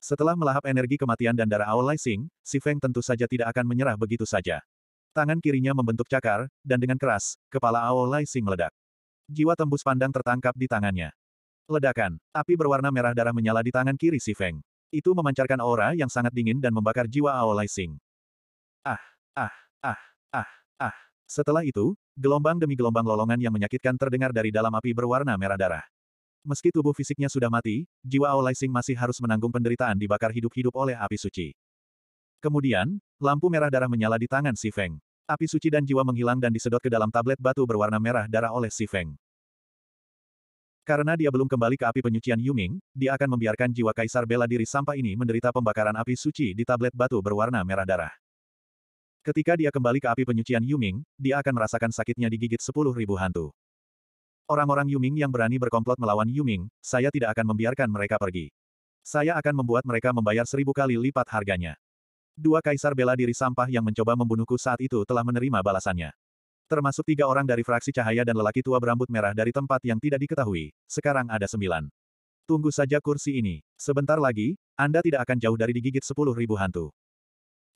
S1: Setelah melahap energi kematian dan darah Ao Lai Sing, Si Feng tentu saja tidak akan menyerah begitu saja. Tangan kirinya membentuk cakar, dan dengan keras, kepala Ao Lai Sing meledak. Jiwa tembus pandang tertangkap di tangannya. Ledakan, api berwarna merah darah menyala di tangan kiri Si Feng. Itu memancarkan aura yang sangat dingin dan membakar jiwa Ao Lai Sing. Ah, ah, ah, ah, ah. Setelah itu, gelombang demi gelombang lolongan yang menyakitkan terdengar dari dalam api berwarna merah darah. Meski tubuh fisiknya sudah mati, jiwa Ao Lai Sing masih harus menanggung penderitaan dibakar hidup-hidup oleh api suci. Kemudian, lampu merah darah menyala di tangan Si Feng. Api suci dan jiwa menghilang dan disedot ke dalam tablet batu berwarna merah darah oleh Si Feng. Karena dia belum kembali ke api penyucian Yuming, dia akan membiarkan jiwa kaisar bela diri sampah ini menderita pembakaran api suci di tablet batu berwarna merah darah. Ketika dia kembali ke api penyucian Yuming, dia akan merasakan sakitnya digigit sepuluh ribu hantu. Orang-orang Yuming yang berani berkomplot melawan Yuming, saya tidak akan membiarkan mereka pergi. Saya akan membuat mereka membayar seribu kali lipat harganya. Dua kaisar bela diri sampah yang mencoba membunuhku saat itu telah menerima balasannya. Termasuk tiga orang dari fraksi cahaya dan lelaki tua berambut merah dari tempat yang tidak diketahui, sekarang ada sembilan. Tunggu saja kursi ini. Sebentar lagi, Anda tidak akan jauh dari digigit sepuluh ribu hantu.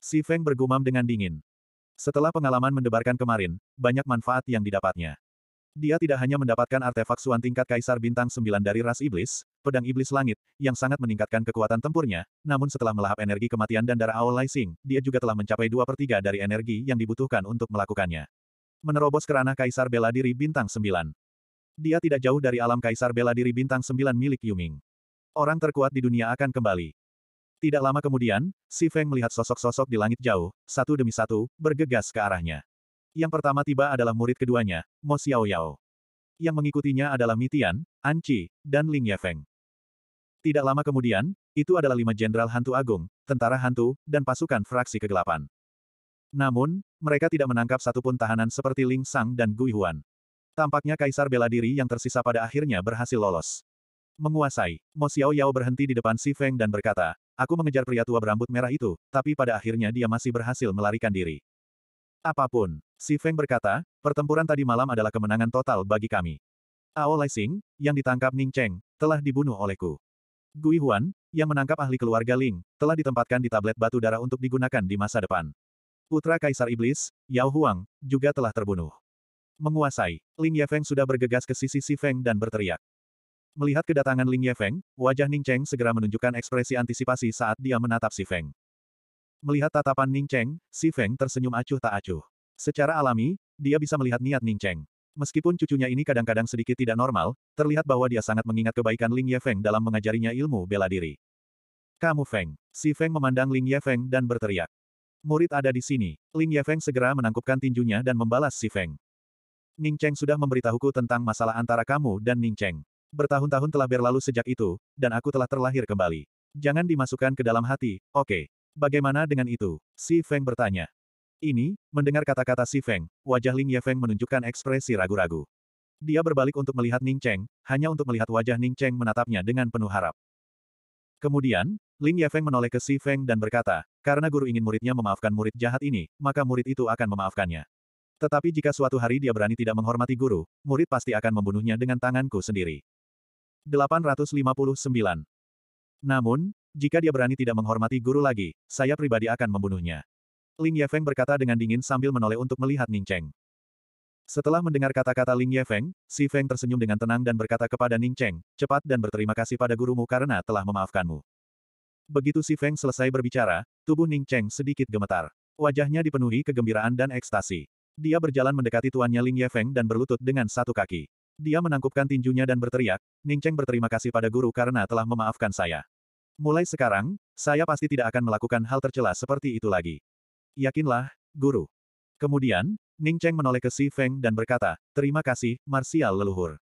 S1: Si Feng bergumam dengan dingin. Setelah pengalaman mendebarkan kemarin, banyak manfaat yang didapatnya. Dia tidak hanya mendapatkan artefak suan tingkat Kaisar Bintang 9 dari ras iblis, pedang iblis langit, yang sangat meningkatkan kekuatan tempurnya, namun setelah melahap energi kematian dan darah Ao Lai Sing, dia juga telah mencapai dua per 3 dari energi yang dibutuhkan untuk melakukannya. Menerobos kerana Kaisar Bela Diri Bintang 9. Dia tidak jauh dari alam Kaisar Bela Diri Bintang 9 milik Yuming. Orang terkuat di dunia akan kembali. Tidak lama kemudian, Si Feng melihat sosok-sosok di langit jauh, satu demi satu, bergegas ke arahnya. Yang pertama tiba adalah murid keduanya, Mo Xiao Yao. Yang mengikutinya adalah Mitian, Anci, dan Ling Yefeng. Tidak lama kemudian, itu adalah lima jenderal hantu agung, tentara hantu, dan pasukan fraksi kegelapan. Namun, mereka tidak menangkap satupun tahanan seperti Ling Sang dan Gui Huan. Tampaknya kaisar bela diri yang tersisa pada akhirnya berhasil lolos. Menguasai, Mo Xiao Yao berhenti di depan Si Feng dan berkata, Aku mengejar pria tua berambut merah itu, tapi pada akhirnya dia masih berhasil melarikan diri. Apapun, Si Feng berkata, pertempuran tadi malam adalah kemenangan total bagi kami. Ao Lai Xing, yang ditangkap Ning Cheng, telah dibunuh olehku. Gui Huan, yang menangkap ahli keluarga Ling, telah ditempatkan di tablet batu darah untuk digunakan di masa depan. Putra Kaisar Iblis, Yao Huang, juga telah terbunuh. Menguasai, Ling Yefeng sudah bergegas ke sisi Si Feng dan berteriak. Melihat kedatangan Ling Yefeng, wajah Ning Cheng segera menunjukkan ekspresi antisipasi saat dia menatap Si Feng. Melihat tatapan Ning Cheng, si Feng tersenyum acuh tak acuh. Secara alami, dia bisa melihat niat Ning Cheng. Meskipun cucunya ini kadang-kadang sedikit tidak normal, terlihat bahwa dia sangat mengingat kebaikan Ling Yefeng dalam mengajarinya ilmu bela diri. Kamu Feng. Si Feng memandang Ling Yefeng dan berteriak. Murid ada di sini. Ling Yefeng segera menangkupkan tinjunya dan membalas si Feng. Ning Cheng sudah memberitahuku tentang masalah antara kamu dan Ning Cheng. Bertahun-tahun telah berlalu sejak itu, dan aku telah terlahir kembali. Jangan dimasukkan ke dalam hati, oke. Okay. Bagaimana dengan itu? Si Feng bertanya. Ini, mendengar kata-kata Si Feng, wajah Ling Yefeng menunjukkan ekspresi ragu-ragu. Dia berbalik untuk melihat Ning Cheng, hanya untuk melihat wajah Ning Cheng menatapnya dengan penuh harap. Kemudian, Ling Yefeng menoleh ke Si Feng dan berkata, karena guru ingin muridnya memaafkan murid jahat ini, maka murid itu akan memaafkannya. Tetapi jika suatu hari dia berani tidak menghormati guru, murid pasti akan membunuhnya dengan tanganku sendiri. 859. Namun, jika dia berani tidak menghormati guru lagi, saya pribadi akan membunuhnya. Ling Yefeng berkata dengan dingin sambil menoleh untuk melihat Ning Cheng. Setelah mendengar kata-kata Ling Yefeng, Si Feng tersenyum dengan tenang dan berkata kepada Ning Cheng, cepat dan berterima kasih pada gurumu karena telah memaafkanmu. Begitu Si Feng selesai berbicara, tubuh Ning Cheng sedikit gemetar. Wajahnya dipenuhi kegembiraan dan ekstasi. Dia berjalan mendekati tuannya Ling Yefeng dan berlutut dengan satu kaki. Dia menangkupkan tinjunya dan berteriak, Ning Cheng berterima kasih pada guru karena telah memaafkan saya. Mulai sekarang, saya pasti tidak akan melakukan hal tercela seperti itu lagi. Yakinlah, guru. Kemudian, Ning Cheng menoleh ke Si Feng dan berkata, Terima kasih, Marsial leluhur.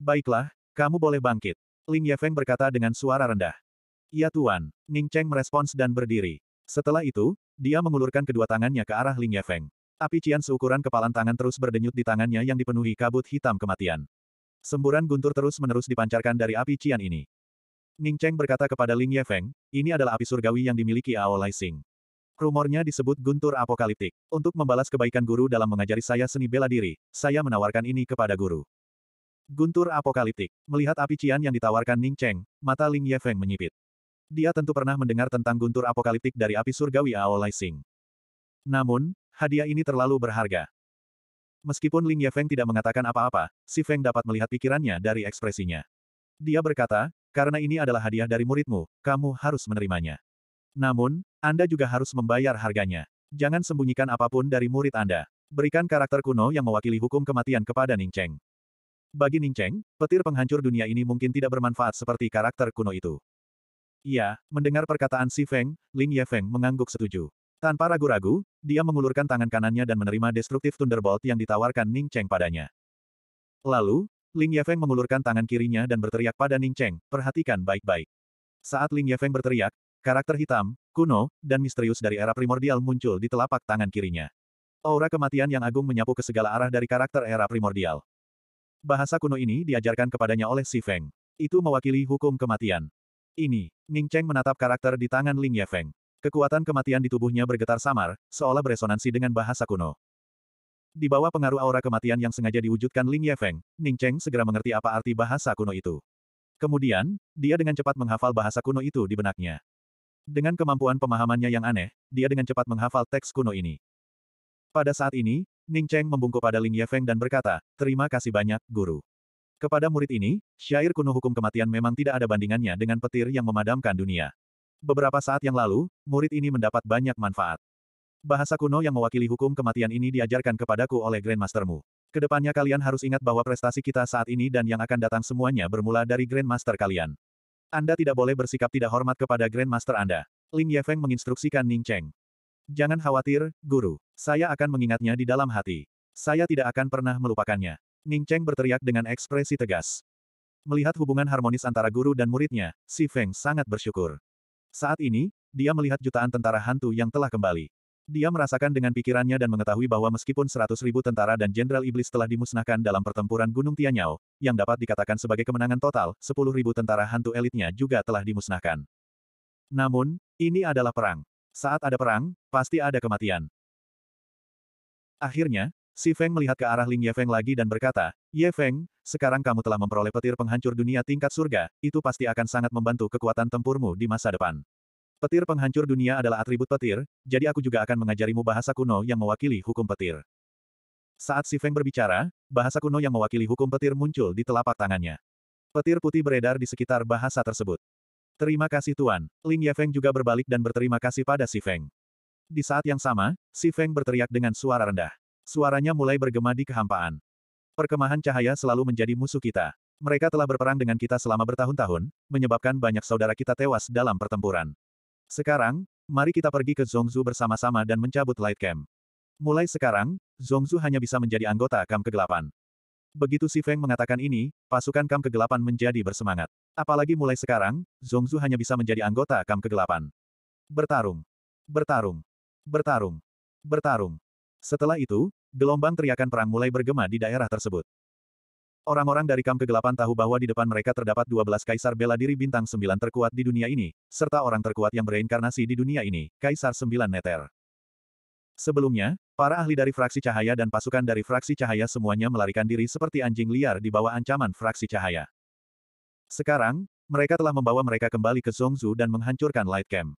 S1: Baiklah, kamu boleh bangkit. Ling Yefeng berkata dengan suara rendah. Ya Tuan, Ning Cheng merespons dan berdiri. Setelah itu, dia mengulurkan kedua tangannya ke arah Ling Yefeng. Api cian seukuran kepalan tangan terus berdenyut di tangannya yang dipenuhi kabut hitam kematian. Semburan guntur terus-menerus dipancarkan dari api cian ini. Ning Cheng berkata kepada Ling Yefeng, ini adalah api surgawi yang dimiliki Ao Lai Sing. Rumornya disebut guntur apokaliptik. Untuk membalas kebaikan guru dalam mengajari saya seni bela diri, saya menawarkan ini kepada guru. Guntur apokaliptik. Melihat api cian yang ditawarkan Ning Cheng, mata Ling Yefeng menyipit. Dia tentu pernah mendengar tentang guntur apokaliptik dari api surgawi Ao Lai Sing. Namun, hadiah ini terlalu berharga. Meskipun Ling Yefeng tidak mengatakan apa-apa, Si Feng dapat melihat pikirannya dari ekspresinya. Dia berkata, karena ini adalah hadiah dari muridmu, kamu harus menerimanya. Namun, Anda juga harus membayar harganya. Jangan sembunyikan apapun dari murid Anda. Berikan karakter kuno yang mewakili hukum kematian kepada Ning Cheng. Bagi Ning Cheng, petir penghancur dunia ini mungkin tidak bermanfaat seperti karakter kuno itu. Iya, mendengar perkataan Si Feng, Ling Ye Feng mengangguk setuju. Tanpa ragu-ragu, dia mengulurkan tangan kanannya dan menerima destruktif Thunderbolt yang ditawarkan Ning Cheng padanya. Lalu, Ling Yefeng mengulurkan tangan kirinya dan berteriak pada Ning Cheng, perhatikan baik-baik. Saat Ling Yefeng berteriak, karakter hitam, kuno, dan misterius dari era primordial muncul di telapak tangan kirinya. Aura kematian yang agung menyapu ke segala arah dari karakter era primordial. Bahasa kuno ini diajarkan kepadanya oleh Si Feng. Itu mewakili hukum kematian. Ini, Ning Cheng menatap karakter di tangan Ling Yefeng. Kekuatan kematian di tubuhnya bergetar samar, seolah beresonansi dengan bahasa kuno. Di bawah pengaruh aura kematian yang sengaja diwujudkan Ling Yefeng, Ning Cheng segera mengerti apa arti bahasa kuno itu. Kemudian, dia dengan cepat menghafal bahasa kuno itu di benaknya. Dengan kemampuan pemahamannya yang aneh, dia dengan cepat menghafal teks kuno ini. Pada saat ini, Ning Cheng membungkuk pada Ling Yefeng dan berkata, Terima kasih banyak, Guru. Kepada murid ini, syair kuno hukum kematian memang tidak ada bandingannya dengan petir yang memadamkan dunia. Beberapa saat yang lalu, murid ini mendapat banyak manfaat. Bahasa kuno yang mewakili hukum kematian ini diajarkan kepadaku oleh Grandmastermu. Kedepannya kalian harus ingat bahwa prestasi kita saat ini dan yang akan datang semuanya bermula dari Grandmaster kalian. Anda tidak boleh bersikap tidak hormat kepada Grandmaster Anda. Ling Yefeng menginstruksikan Ning Cheng. Jangan khawatir, guru. Saya akan mengingatnya di dalam hati. Saya tidak akan pernah melupakannya. Ning Cheng berteriak dengan ekspresi tegas. Melihat hubungan harmonis antara guru dan muridnya, Si Feng sangat bersyukur. Saat ini, dia melihat jutaan tentara hantu yang telah kembali. Dia merasakan dengan pikirannya dan mengetahui bahwa meskipun seratus ribu tentara dan Jenderal Iblis telah dimusnahkan dalam pertempuran Gunung Tianyao, yang dapat dikatakan sebagai kemenangan total, sepuluh ribu tentara hantu elitnya juga telah dimusnahkan. Namun, ini adalah perang. Saat ada perang, pasti ada kematian. Akhirnya, Si Feng melihat ke arah Ling Ye Feng lagi dan berkata, Ye Feng, sekarang kamu telah memperoleh petir penghancur dunia tingkat surga, itu pasti akan sangat membantu kekuatan tempurmu di masa depan. Petir penghancur dunia adalah atribut petir, jadi aku juga akan mengajarimu bahasa kuno yang mewakili hukum petir. Saat Si Feng berbicara, bahasa kuno yang mewakili hukum petir muncul di telapak tangannya. Petir putih beredar di sekitar bahasa tersebut. Terima kasih Tuan. Ling Yefeng juga berbalik dan berterima kasih pada Si Feng. Di saat yang sama, Si Feng berteriak dengan suara rendah. Suaranya mulai bergema di kehampaan. Perkemahan cahaya selalu menjadi musuh kita. Mereka telah berperang dengan kita selama bertahun-tahun, menyebabkan banyak saudara kita tewas dalam pertempuran. Sekarang, mari kita pergi ke Zongzu bersama-sama dan mencabut light camp. Mulai sekarang, Zongzu hanya bisa menjadi anggota kam kegelapan. Begitu Si Feng mengatakan ini, pasukan kam kegelapan menjadi bersemangat. Apalagi mulai sekarang, Zongzu hanya bisa menjadi anggota kam kegelapan. Bertarung. Bertarung. Bertarung. Bertarung. Setelah itu, gelombang teriakan perang mulai bergema di daerah tersebut. Orang-orang dari Kam kegelapan tahu bahwa di depan mereka terdapat 12 kaisar bela diri bintang 9 terkuat di dunia ini, serta orang terkuat yang bereinkarnasi di dunia ini, Kaisar 9 Neter. Sebelumnya, para ahli dari fraksi cahaya dan pasukan dari fraksi cahaya semuanya melarikan diri seperti anjing liar di bawah ancaman fraksi cahaya. Sekarang, mereka telah membawa mereka kembali ke Zhongzhu dan menghancurkan Light Camp.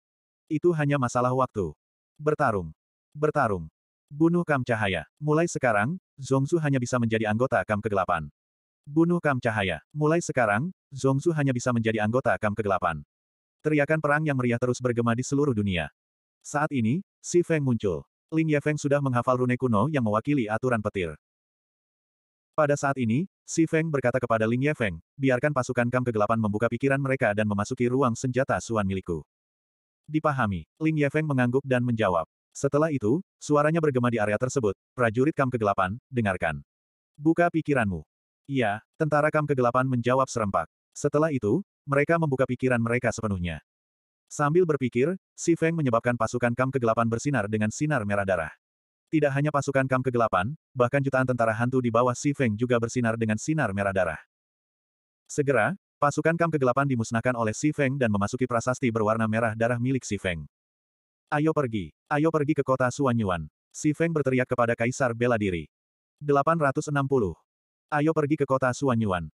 S1: Itu hanya masalah waktu. Bertarung. Bertarung. Bunuh Kam Cahaya. Mulai sekarang, Zhongzhu hanya bisa menjadi anggota Kam Kegelapan. Bunuh Kam Cahaya. Mulai sekarang, Zongzu hanya bisa menjadi anggota Kam Kegelapan. Teriakan perang yang meriah terus bergema di seluruh dunia. Saat ini, Si Feng muncul. Ling Yefeng sudah menghafal rune kuno yang mewakili aturan petir. Pada saat ini, Si Feng berkata kepada Ling Yefeng, biarkan pasukan kam kegelapan membuka pikiran mereka dan memasuki ruang senjata suan milikku. Dipahami, Ling Yefeng mengangguk dan menjawab. Setelah itu, suaranya bergema di area tersebut, prajurit kam kegelapan, dengarkan. Buka pikiranmu. Iya, tentara kam kegelapan menjawab serempak. Setelah itu, mereka membuka pikiran mereka sepenuhnya. Sambil berpikir, Si Feng menyebabkan pasukan kam kegelapan bersinar dengan sinar merah darah. Tidak hanya pasukan kam kegelapan, bahkan jutaan tentara hantu di bawah Si Feng juga bersinar dengan sinar merah darah. Segera, pasukan kam kegelapan dimusnahkan oleh Si Feng dan memasuki prasasti berwarna merah darah milik Si Feng. Ayo pergi, ayo pergi ke kota Suanyuan. Si Feng berteriak kepada Kaisar bela diri. 860. Ayo pergi ke kota Suanyuan.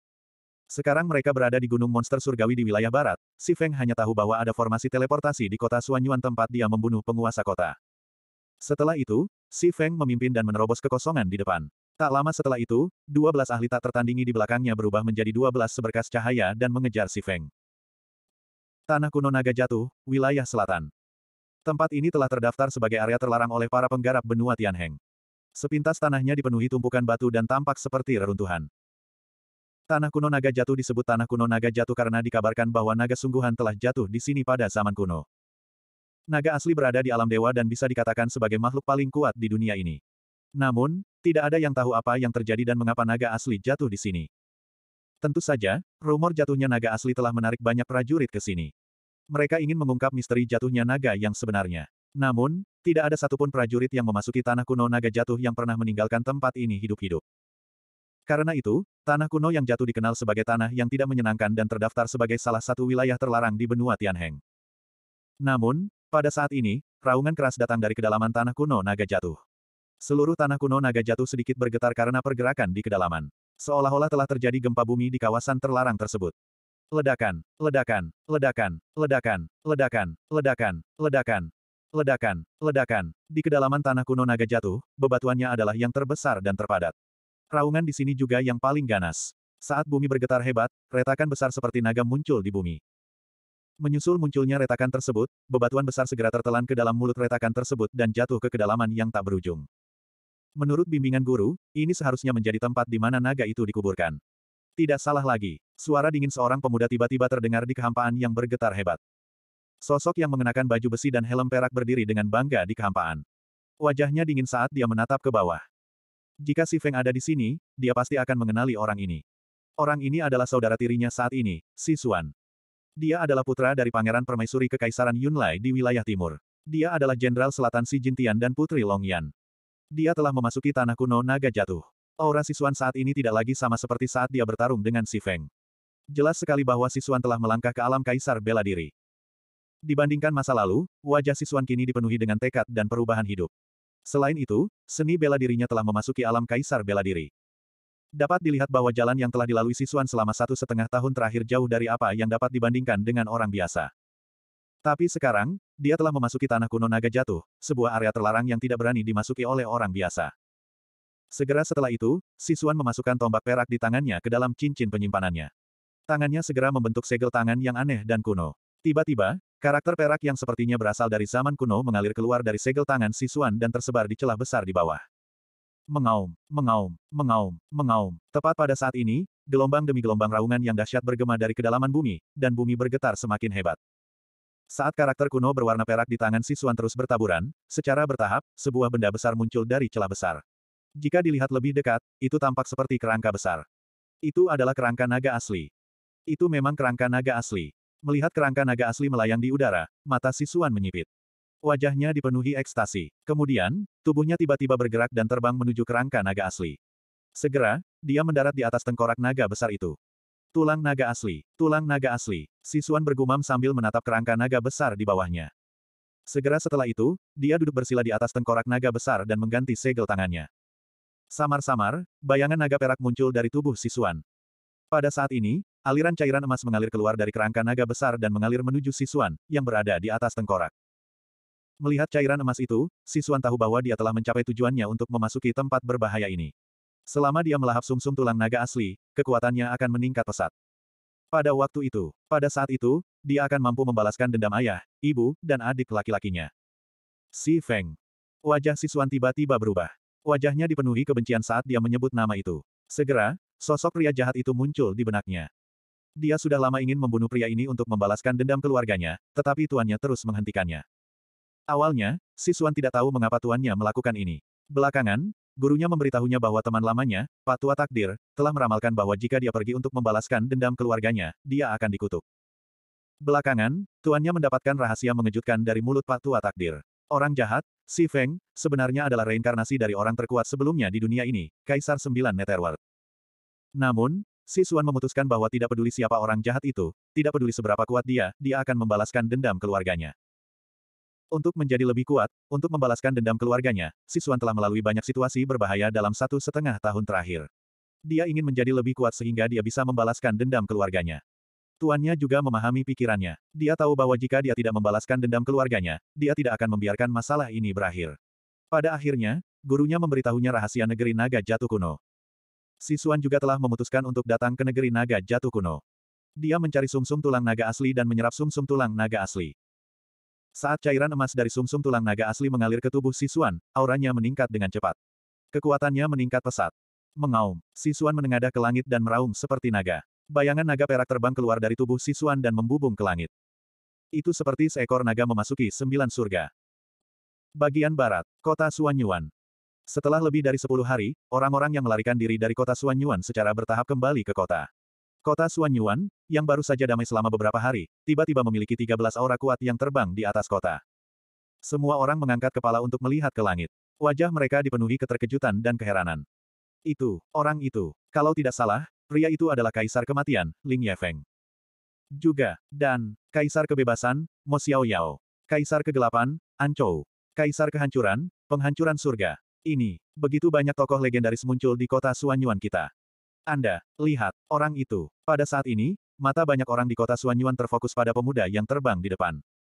S1: Sekarang mereka berada di Gunung Monster Surgawi di wilayah barat, Si Feng hanya tahu bahwa ada formasi teleportasi di kota Suanyuan tempat dia membunuh penguasa kota. Setelah itu, Si Feng memimpin dan menerobos kekosongan di depan. Tak lama setelah itu, dua belas ahli tak tertandingi di belakangnya berubah menjadi dua belas seberkas cahaya dan mengejar Si Feng. Tanah kuno naga jatuh, wilayah selatan. Tempat ini telah terdaftar sebagai area terlarang oleh para penggarap benua Tianheng. Sepintas tanahnya dipenuhi tumpukan batu dan tampak seperti reruntuhan. Tanah kuno naga jatuh disebut tanah kuno naga jatuh karena dikabarkan bahwa naga sungguhan telah jatuh di sini pada zaman kuno. Naga asli berada di alam dewa dan bisa dikatakan sebagai makhluk paling kuat di dunia ini. Namun, tidak ada yang tahu apa yang terjadi dan mengapa naga asli jatuh di sini. Tentu saja, rumor jatuhnya naga asli telah menarik banyak prajurit ke sini. Mereka ingin mengungkap misteri jatuhnya naga yang sebenarnya. Namun, tidak ada satupun prajurit yang memasuki tanah kuno naga jatuh yang pernah meninggalkan tempat ini hidup-hidup. Karena itu, tanah kuno yang jatuh dikenal sebagai tanah yang tidak menyenangkan dan terdaftar sebagai salah satu wilayah terlarang di benua Tianheng. Namun, pada saat ini, raungan keras datang dari kedalaman tanah kuno naga jatuh. Seluruh tanah kuno naga jatuh sedikit bergetar karena pergerakan di kedalaman. Seolah-olah telah terjadi gempa bumi di kawasan terlarang tersebut. Ledakan, ledakan, ledakan, ledakan, ledakan, ledakan, ledakan, Ledakan, ledakan. Di kedalaman tanah kuno naga jatuh, bebatuannya adalah yang terbesar dan terpadat. Raungan di sini juga yang paling ganas. Saat bumi bergetar hebat, retakan besar seperti naga muncul di bumi. Menyusul munculnya retakan tersebut, bebatuan besar segera tertelan ke dalam mulut retakan tersebut dan jatuh ke kedalaman yang tak berujung. Menurut bimbingan guru, ini seharusnya menjadi tempat di mana naga itu dikuburkan. Tidak salah lagi, suara dingin seorang pemuda tiba-tiba terdengar di kehampaan yang bergetar hebat. Sosok yang mengenakan baju besi dan helm perak berdiri dengan bangga di kehampaan. Wajahnya dingin saat dia menatap ke bawah. Jika Si Feng ada di sini, dia pasti akan mengenali orang ini. Orang ini adalah saudara tirinya saat ini, Si Xuan. Dia adalah putra dari Pangeran Permaisuri Kekaisaran Yunlai di wilayah timur. Dia adalah Jenderal Selatan Si Jintian dan Putri Longyan. Dia telah memasuki tanah kuno naga jatuh. Aura Si Xuan saat ini tidak lagi sama seperti saat dia bertarung dengan Si Feng. Jelas sekali bahwa Si Xuan telah melangkah ke alam Kaisar bela diri. Dibandingkan masa lalu, wajah siswan kini dipenuhi dengan tekad dan perubahan hidup. Selain itu, seni bela dirinya telah memasuki alam kaisar bela diri. Dapat dilihat bahwa jalan yang telah dilalui siswan selama satu setengah tahun terakhir jauh dari apa yang dapat dibandingkan dengan orang biasa. Tapi sekarang, dia telah memasuki tanah kuno naga jatuh, sebuah area terlarang yang tidak berani dimasuki oleh orang biasa. Segera setelah itu, siswan memasukkan tombak perak di tangannya ke dalam cincin penyimpanannya. Tangannya segera membentuk segel tangan yang aneh dan kuno. Tiba-tiba, karakter perak yang sepertinya berasal dari zaman kuno mengalir keluar dari segel tangan Sisuan dan tersebar di celah besar di bawah. Mengaum, mengaum, mengaum, mengaum. Tepat pada saat ini, gelombang demi gelombang raungan yang dahsyat bergema dari kedalaman bumi, dan bumi bergetar semakin hebat. Saat karakter kuno berwarna perak di tangan Sisuan terus bertaburan, secara bertahap, sebuah benda besar muncul dari celah besar. Jika dilihat lebih dekat, itu tampak seperti kerangka besar. Itu adalah kerangka naga asli. Itu memang kerangka naga asli. Melihat kerangka naga asli melayang di udara, mata Sisuan menyipit. Wajahnya dipenuhi ekstasi. Kemudian, tubuhnya tiba-tiba bergerak dan terbang menuju kerangka naga asli. Segera, dia mendarat di atas tengkorak naga besar itu. Tulang naga asli, tulang naga asli. Sisuan bergumam sambil menatap kerangka naga besar di bawahnya. Segera setelah itu, dia duduk bersila di atas tengkorak naga besar dan mengganti segel tangannya. Samar-samar, bayangan naga perak muncul dari tubuh Sisuan. Pada saat ini, Aliran cairan emas mengalir keluar dari kerangka naga besar dan mengalir menuju Sisuan, yang berada di atas tengkorak. Melihat cairan emas itu, Sisuan tahu bahwa dia telah mencapai tujuannya untuk memasuki tempat berbahaya ini. Selama dia melahap sumsum -sum tulang naga asli, kekuatannya akan meningkat pesat. Pada waktu itu, pada saat itu, dia akan mampu membalaskan dendam ayah, ibu, dan adik laki-lakinya. Si Feng. Wajah Sisuan tiba-tiba berubah. Wajahnya dipenuhi kebencian saat dia menyebut nama itu. Segera, sosok pria jahat itu muncul di benaknya. Dia sudah lama ingin membunuh pria ini untuk membalaskan dendam keluarganya, tetapi tuannya terus menghentikannya. Awalnya, Si Siswan tidak tahu mengapa tuannya melakukan ini. Belakangan, gurunya memberitahunya bahwa teman lamanya, Patua Takdir, telah meramalkan bahwa jika dia pergi untuk membalaskan dendam keluarganya, dia akan dikutuk. Belakangan, tuannya mendapatkan rahasia mengejutkan dari mulut Patua Takdir. Orang jahat, Si Feng, sebenarnya adalah reinkarnasi dari orang terkuat sebelumnya di dunia ini, Kaisar Sembilan Netherworld. Namun, Si Suan memutuskan bahwa tidak peduli siapa orang jahat itu, tidak peduli seberapa kuat dia, dia akan membalaskan dendam keluarganya. Untuk menjadi lebih kuat, untuk membalaskan dendam keluarganya, Si Suan telah melalui banyak situasi berbahaya dalam satu setengah tahun terakhir. Dia ingin menjadi lebih kuat sehingga dia bisa membalaskan dendam keluarganya. Tuannya juga memahami pikirannya. Dia tahu bahwa jika dia tidak membalaskan dendam keluarganya, dia tidak akan membiarkan masalah ini berakhir. Pada akhirnya, gurunya memberitahunya rahasia negeri naga jatuh kuno. Sisuan juga telah memutuskan untuk datang ke negeri naga jatuh kuno. Dia mencari sumsum -sum tulang naga asli dan menyerap sumsum -sum tulang naga asli. Saat cairan emas dari sumsum -sum tulang naga asli mengalir ke tubuh Sisuan, auranya meningkat dengan cepat. Kekuatannya meningkat pesat. Mengaum, Sisuan menengadah ke langit dan meraung seperti naga. Bayangan naga perak terbang keluar dari tubuh Sisuan dan membubung ke langit. Itu seperti seekor naga memasuki sembilan surga. Bagian barat, kota Suanyuan. Setelah lebih dari sepuluh hari, orang-orang yang melarikan diri dari kota Suanyuan secara bertahap kembali ke kota. Kota Suanyuan, yang baru saja damai selama beberapa hari, tiba-tiba memiliki tiga belas aura kuat yang terbang di atas kota. Semua orang mengangkat kepala untuk melihat ke langit. Wajah mereka dipenuhi keterkejutan dan keheranan. Itu, orang itu. Kalau tidak salah, pria itu adalah Kaisar Kematian, Ling Yefeng. Juga, dan, Kaisar Kebebasan, Mo Yao. Kaisar Kegelapan, Chou, Kaisar Kehancuran, Penghancuran Surga, ini, begitu banyak tokoh legendaris muncul di kota Suanyuan kita. Anda, lihat, orang itu. Pada saat ini, mata banyak orang di kota Suanyuan terfokus pada pemuda yang terbang di depan.